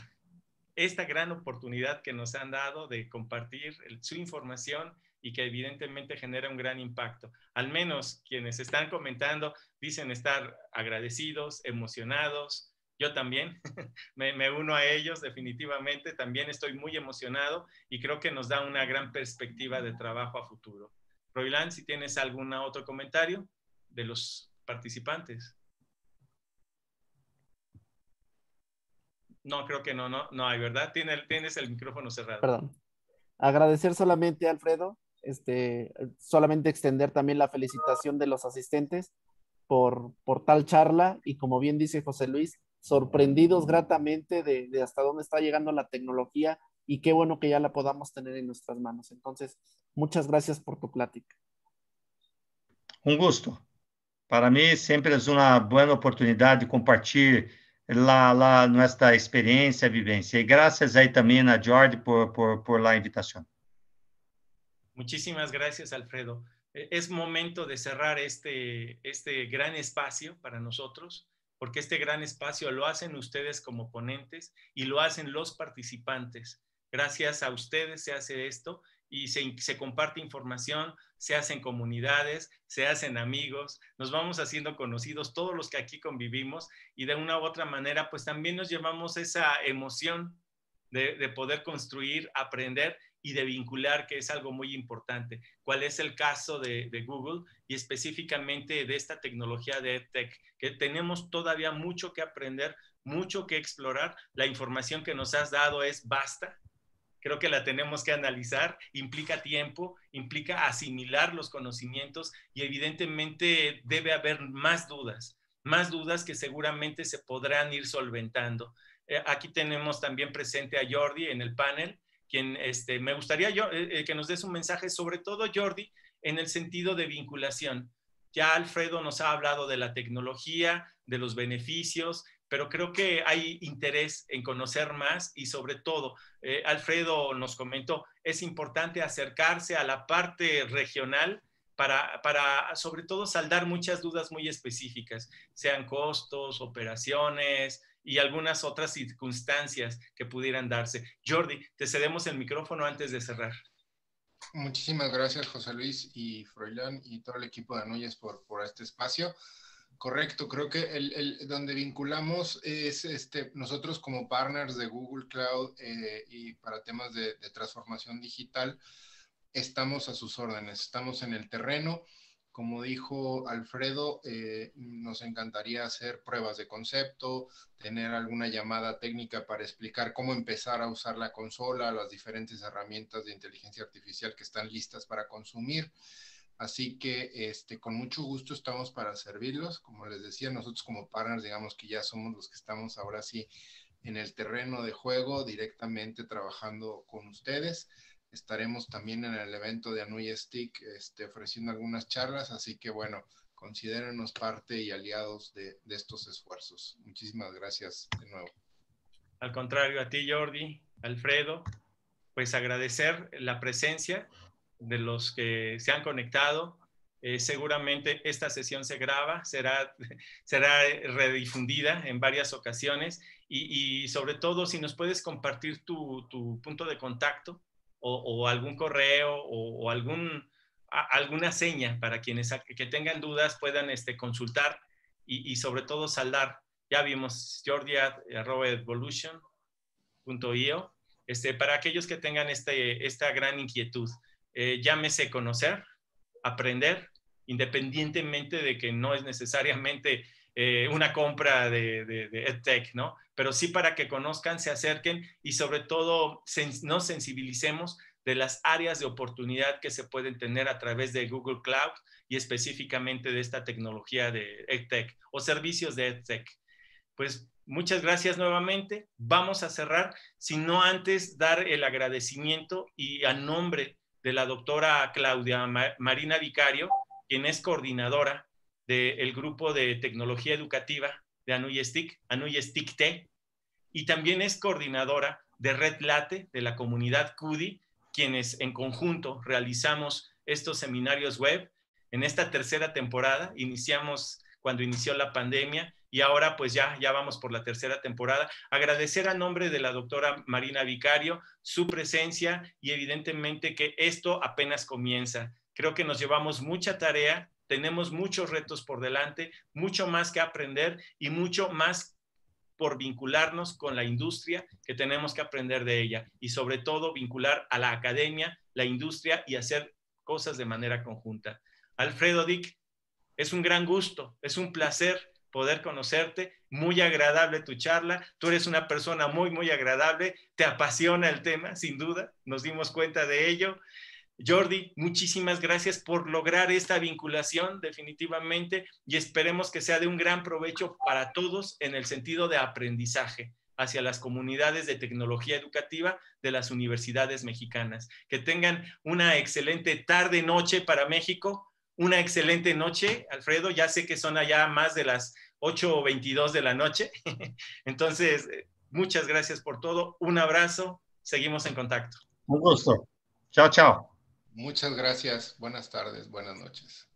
esta gran oportunidad que nos han dado de compartir su información y que evidentemente genera un gran impacto. Al menos quienes están comentando dicen estar agradecidos, emocionados, yo también *laughs* me, uno a ellos definitivamente, también estoy muy emocionado y creo que nos da una gran perspectiva de trabajo a futuro. Roilán, si tienes algún otro comentario de los participantes. No, creo que no, no, no hay, ¿verdad? Tienes, el micrófono cerrado. Perdón. Agradecer solamente, a Alfredo, este, solamente extender también la felicitación de los asistentes por, por tal charla y como bien dice José Luis, sorprendidos gratamente de, de, hasta dónde está llegando la tecnología y qué bueno que ya la podamos tener en nuestras manos. Entonces, muchas gracias por tu plática. Un gusto. Para mí siempre es una buena oportunidad de compartir la, la, nuestra experiencia, vivencia. Y gracias ahí también a George por, por, por la invitación. Muchísimas gracias, Alfredo. E-, es momento de cerrar este, este gran espacio para nosotros porque este gran espacio lo hacen ustedes como ponentes y lo hacen los participantes. Gracias a ustedes se hace esto y se, comparte información, se hacen comunidades, se hacen amigos, nos vamos haciendo conocidos todos los que aquí convivimos y de una u otra manera pues también nos llevamos esa emoción de poder construir, aprender y de vincular, que es algo muy importante. ¿Cuál es el caso de, Google y específicamente de esta tecnología de EdTech? Que tenemos todavía mucho que aprender, mucho que explorar. La información que nos has dado es basta. Creo que la tenemos que analizar, implica tiempo, implica asimilar los conocimientos y evidentemente debe haber más dudas, más dudas que seguramente se podrán ir solventando. Eh, aquí tenemos también presente a Jordi en el panel, este, me gustaría eh, eh, que nos des un mensaje, sobre todo Jordi, en el sentido de vinculación. Ya Alfredo nos ha hablado de la tecnología, de los beneficios, pero creo que hay interés en conocer más y sobre todo, eh, Alfredo nos comentó, es importante acercarse a la parte regional para, sobre todo saldar muchas dudas muy específicas, sean costos, operaciones, y algunas otras circunstancias que pudieran darse. Jordi, te cedemos el micrófono antes de cerrar. Muchísimas gracias, José Luis y Froilán y todo el equipo de Anuyes por, por este espacio. Correcto, creo que el, el, donde vinculamos es este, nosotros como partners de Google Cloud eh, y para temas de, de transformación digital, estamos a sus órdenes, estamos en el terreno. Como dijo Alfredo, eh, nos encantaría hacer pruebas de concepto, tener alguna llamada técnica para explicar cómo empezar a usar la consola, las diferentes herramientas de inteligencia artificial que están listas para consumir. Así que este, con mucho gusto estamos para servirlos. Como les decía, nosotros como partners, digamos que ya somos los que estamos ahora sí en el terreno de juego directamente trabajando con ustedes. Estaremos también en el evento de Anuy Stick este, ofreciendo algunas charlas, así que bueno, considérenos parte y aliados de, estos esfuerzos. Muchísimas gracias de nuevo. Al contrario, a ti Jordi, Alfredo, pues agradecer la presencia de los que se han conectado. Eh, seguramente esta sesión se graba, será, *laughs* será redifundida en varias ocasiones y, y sobre todo si nos puedes compartir tu, tu punto de contacto o, algún correo o, algún, alguna seña para quienes que tengan dudas puedan este, consultar y, sobre todo saldar. Ya vimos jordi.evolution.io. Este, para aquellos que tengan este, esta gran inquietud, eh, llámese conocer, aprender, independientemente de que no es necesariamente eh, una compra de, de, EdTech, ¿no? Pero sí para que conozcan, se acerquen y sobre todo nos sensibilicemos de las áreas de oportunidad que se pueden tener a través de Google Cloud y específicamente de esta tecnología de EdTech o servicios de EdTech. Pues muchas gracias nuevamente. Vamos a cerrar, no antes dar el agradecimiento y a nombre de la doctora Claudia Marina Vicario, quien es coordinadora del grupo de tecnología educativa de Anuy Stick T, y también es coordinadora de Red Late, de la comunidad CUDI, quienes en conjunto realizamos estos seminarios web. En esta tercera temporada iniciamos cuando inició la pandemia y ahora pues ya, ya vamos por la tercera temporada. Agradecer a nombre de la doctora Marina Vicario su presencia y evidentemente que esto apenas comienza. Creo que nos llevamos mucha tarea tenemos muchos retos por delante, mucho más que aprender y mucho más por vincularnos con la industria que tenemos que aprender de ella y sobre todo vincular a la academia, la industria y hacer cosas de manera conjunta. Alfredo Dick, es un gran gusto, es un placer poder conocerte, muy agradable tu charla, tú eres una persona muy, muy agradable, te apasiona el tema, sin duda, nos dimos cuenta de ello. Jordi, muchísimas gracias por lograr esta vinculación definitivamente y esperemos que sea de un gran provecho para todos en el sentido de aprendizaje hacia las comunidades de tecnología educativa de las universidades mexicanas. Que tengan una excelente tarde-noche para México, una excelente noche, Alfredo. Ya sé que son allá más de las 8 o 22 de la noche. *laughs* Entonces, eh, muchas gracias por todo. Un abrazo. Seguimos en contacto. Un gusto. Chao, chao. Muchas gracias. Buenas tardes, buenas noches.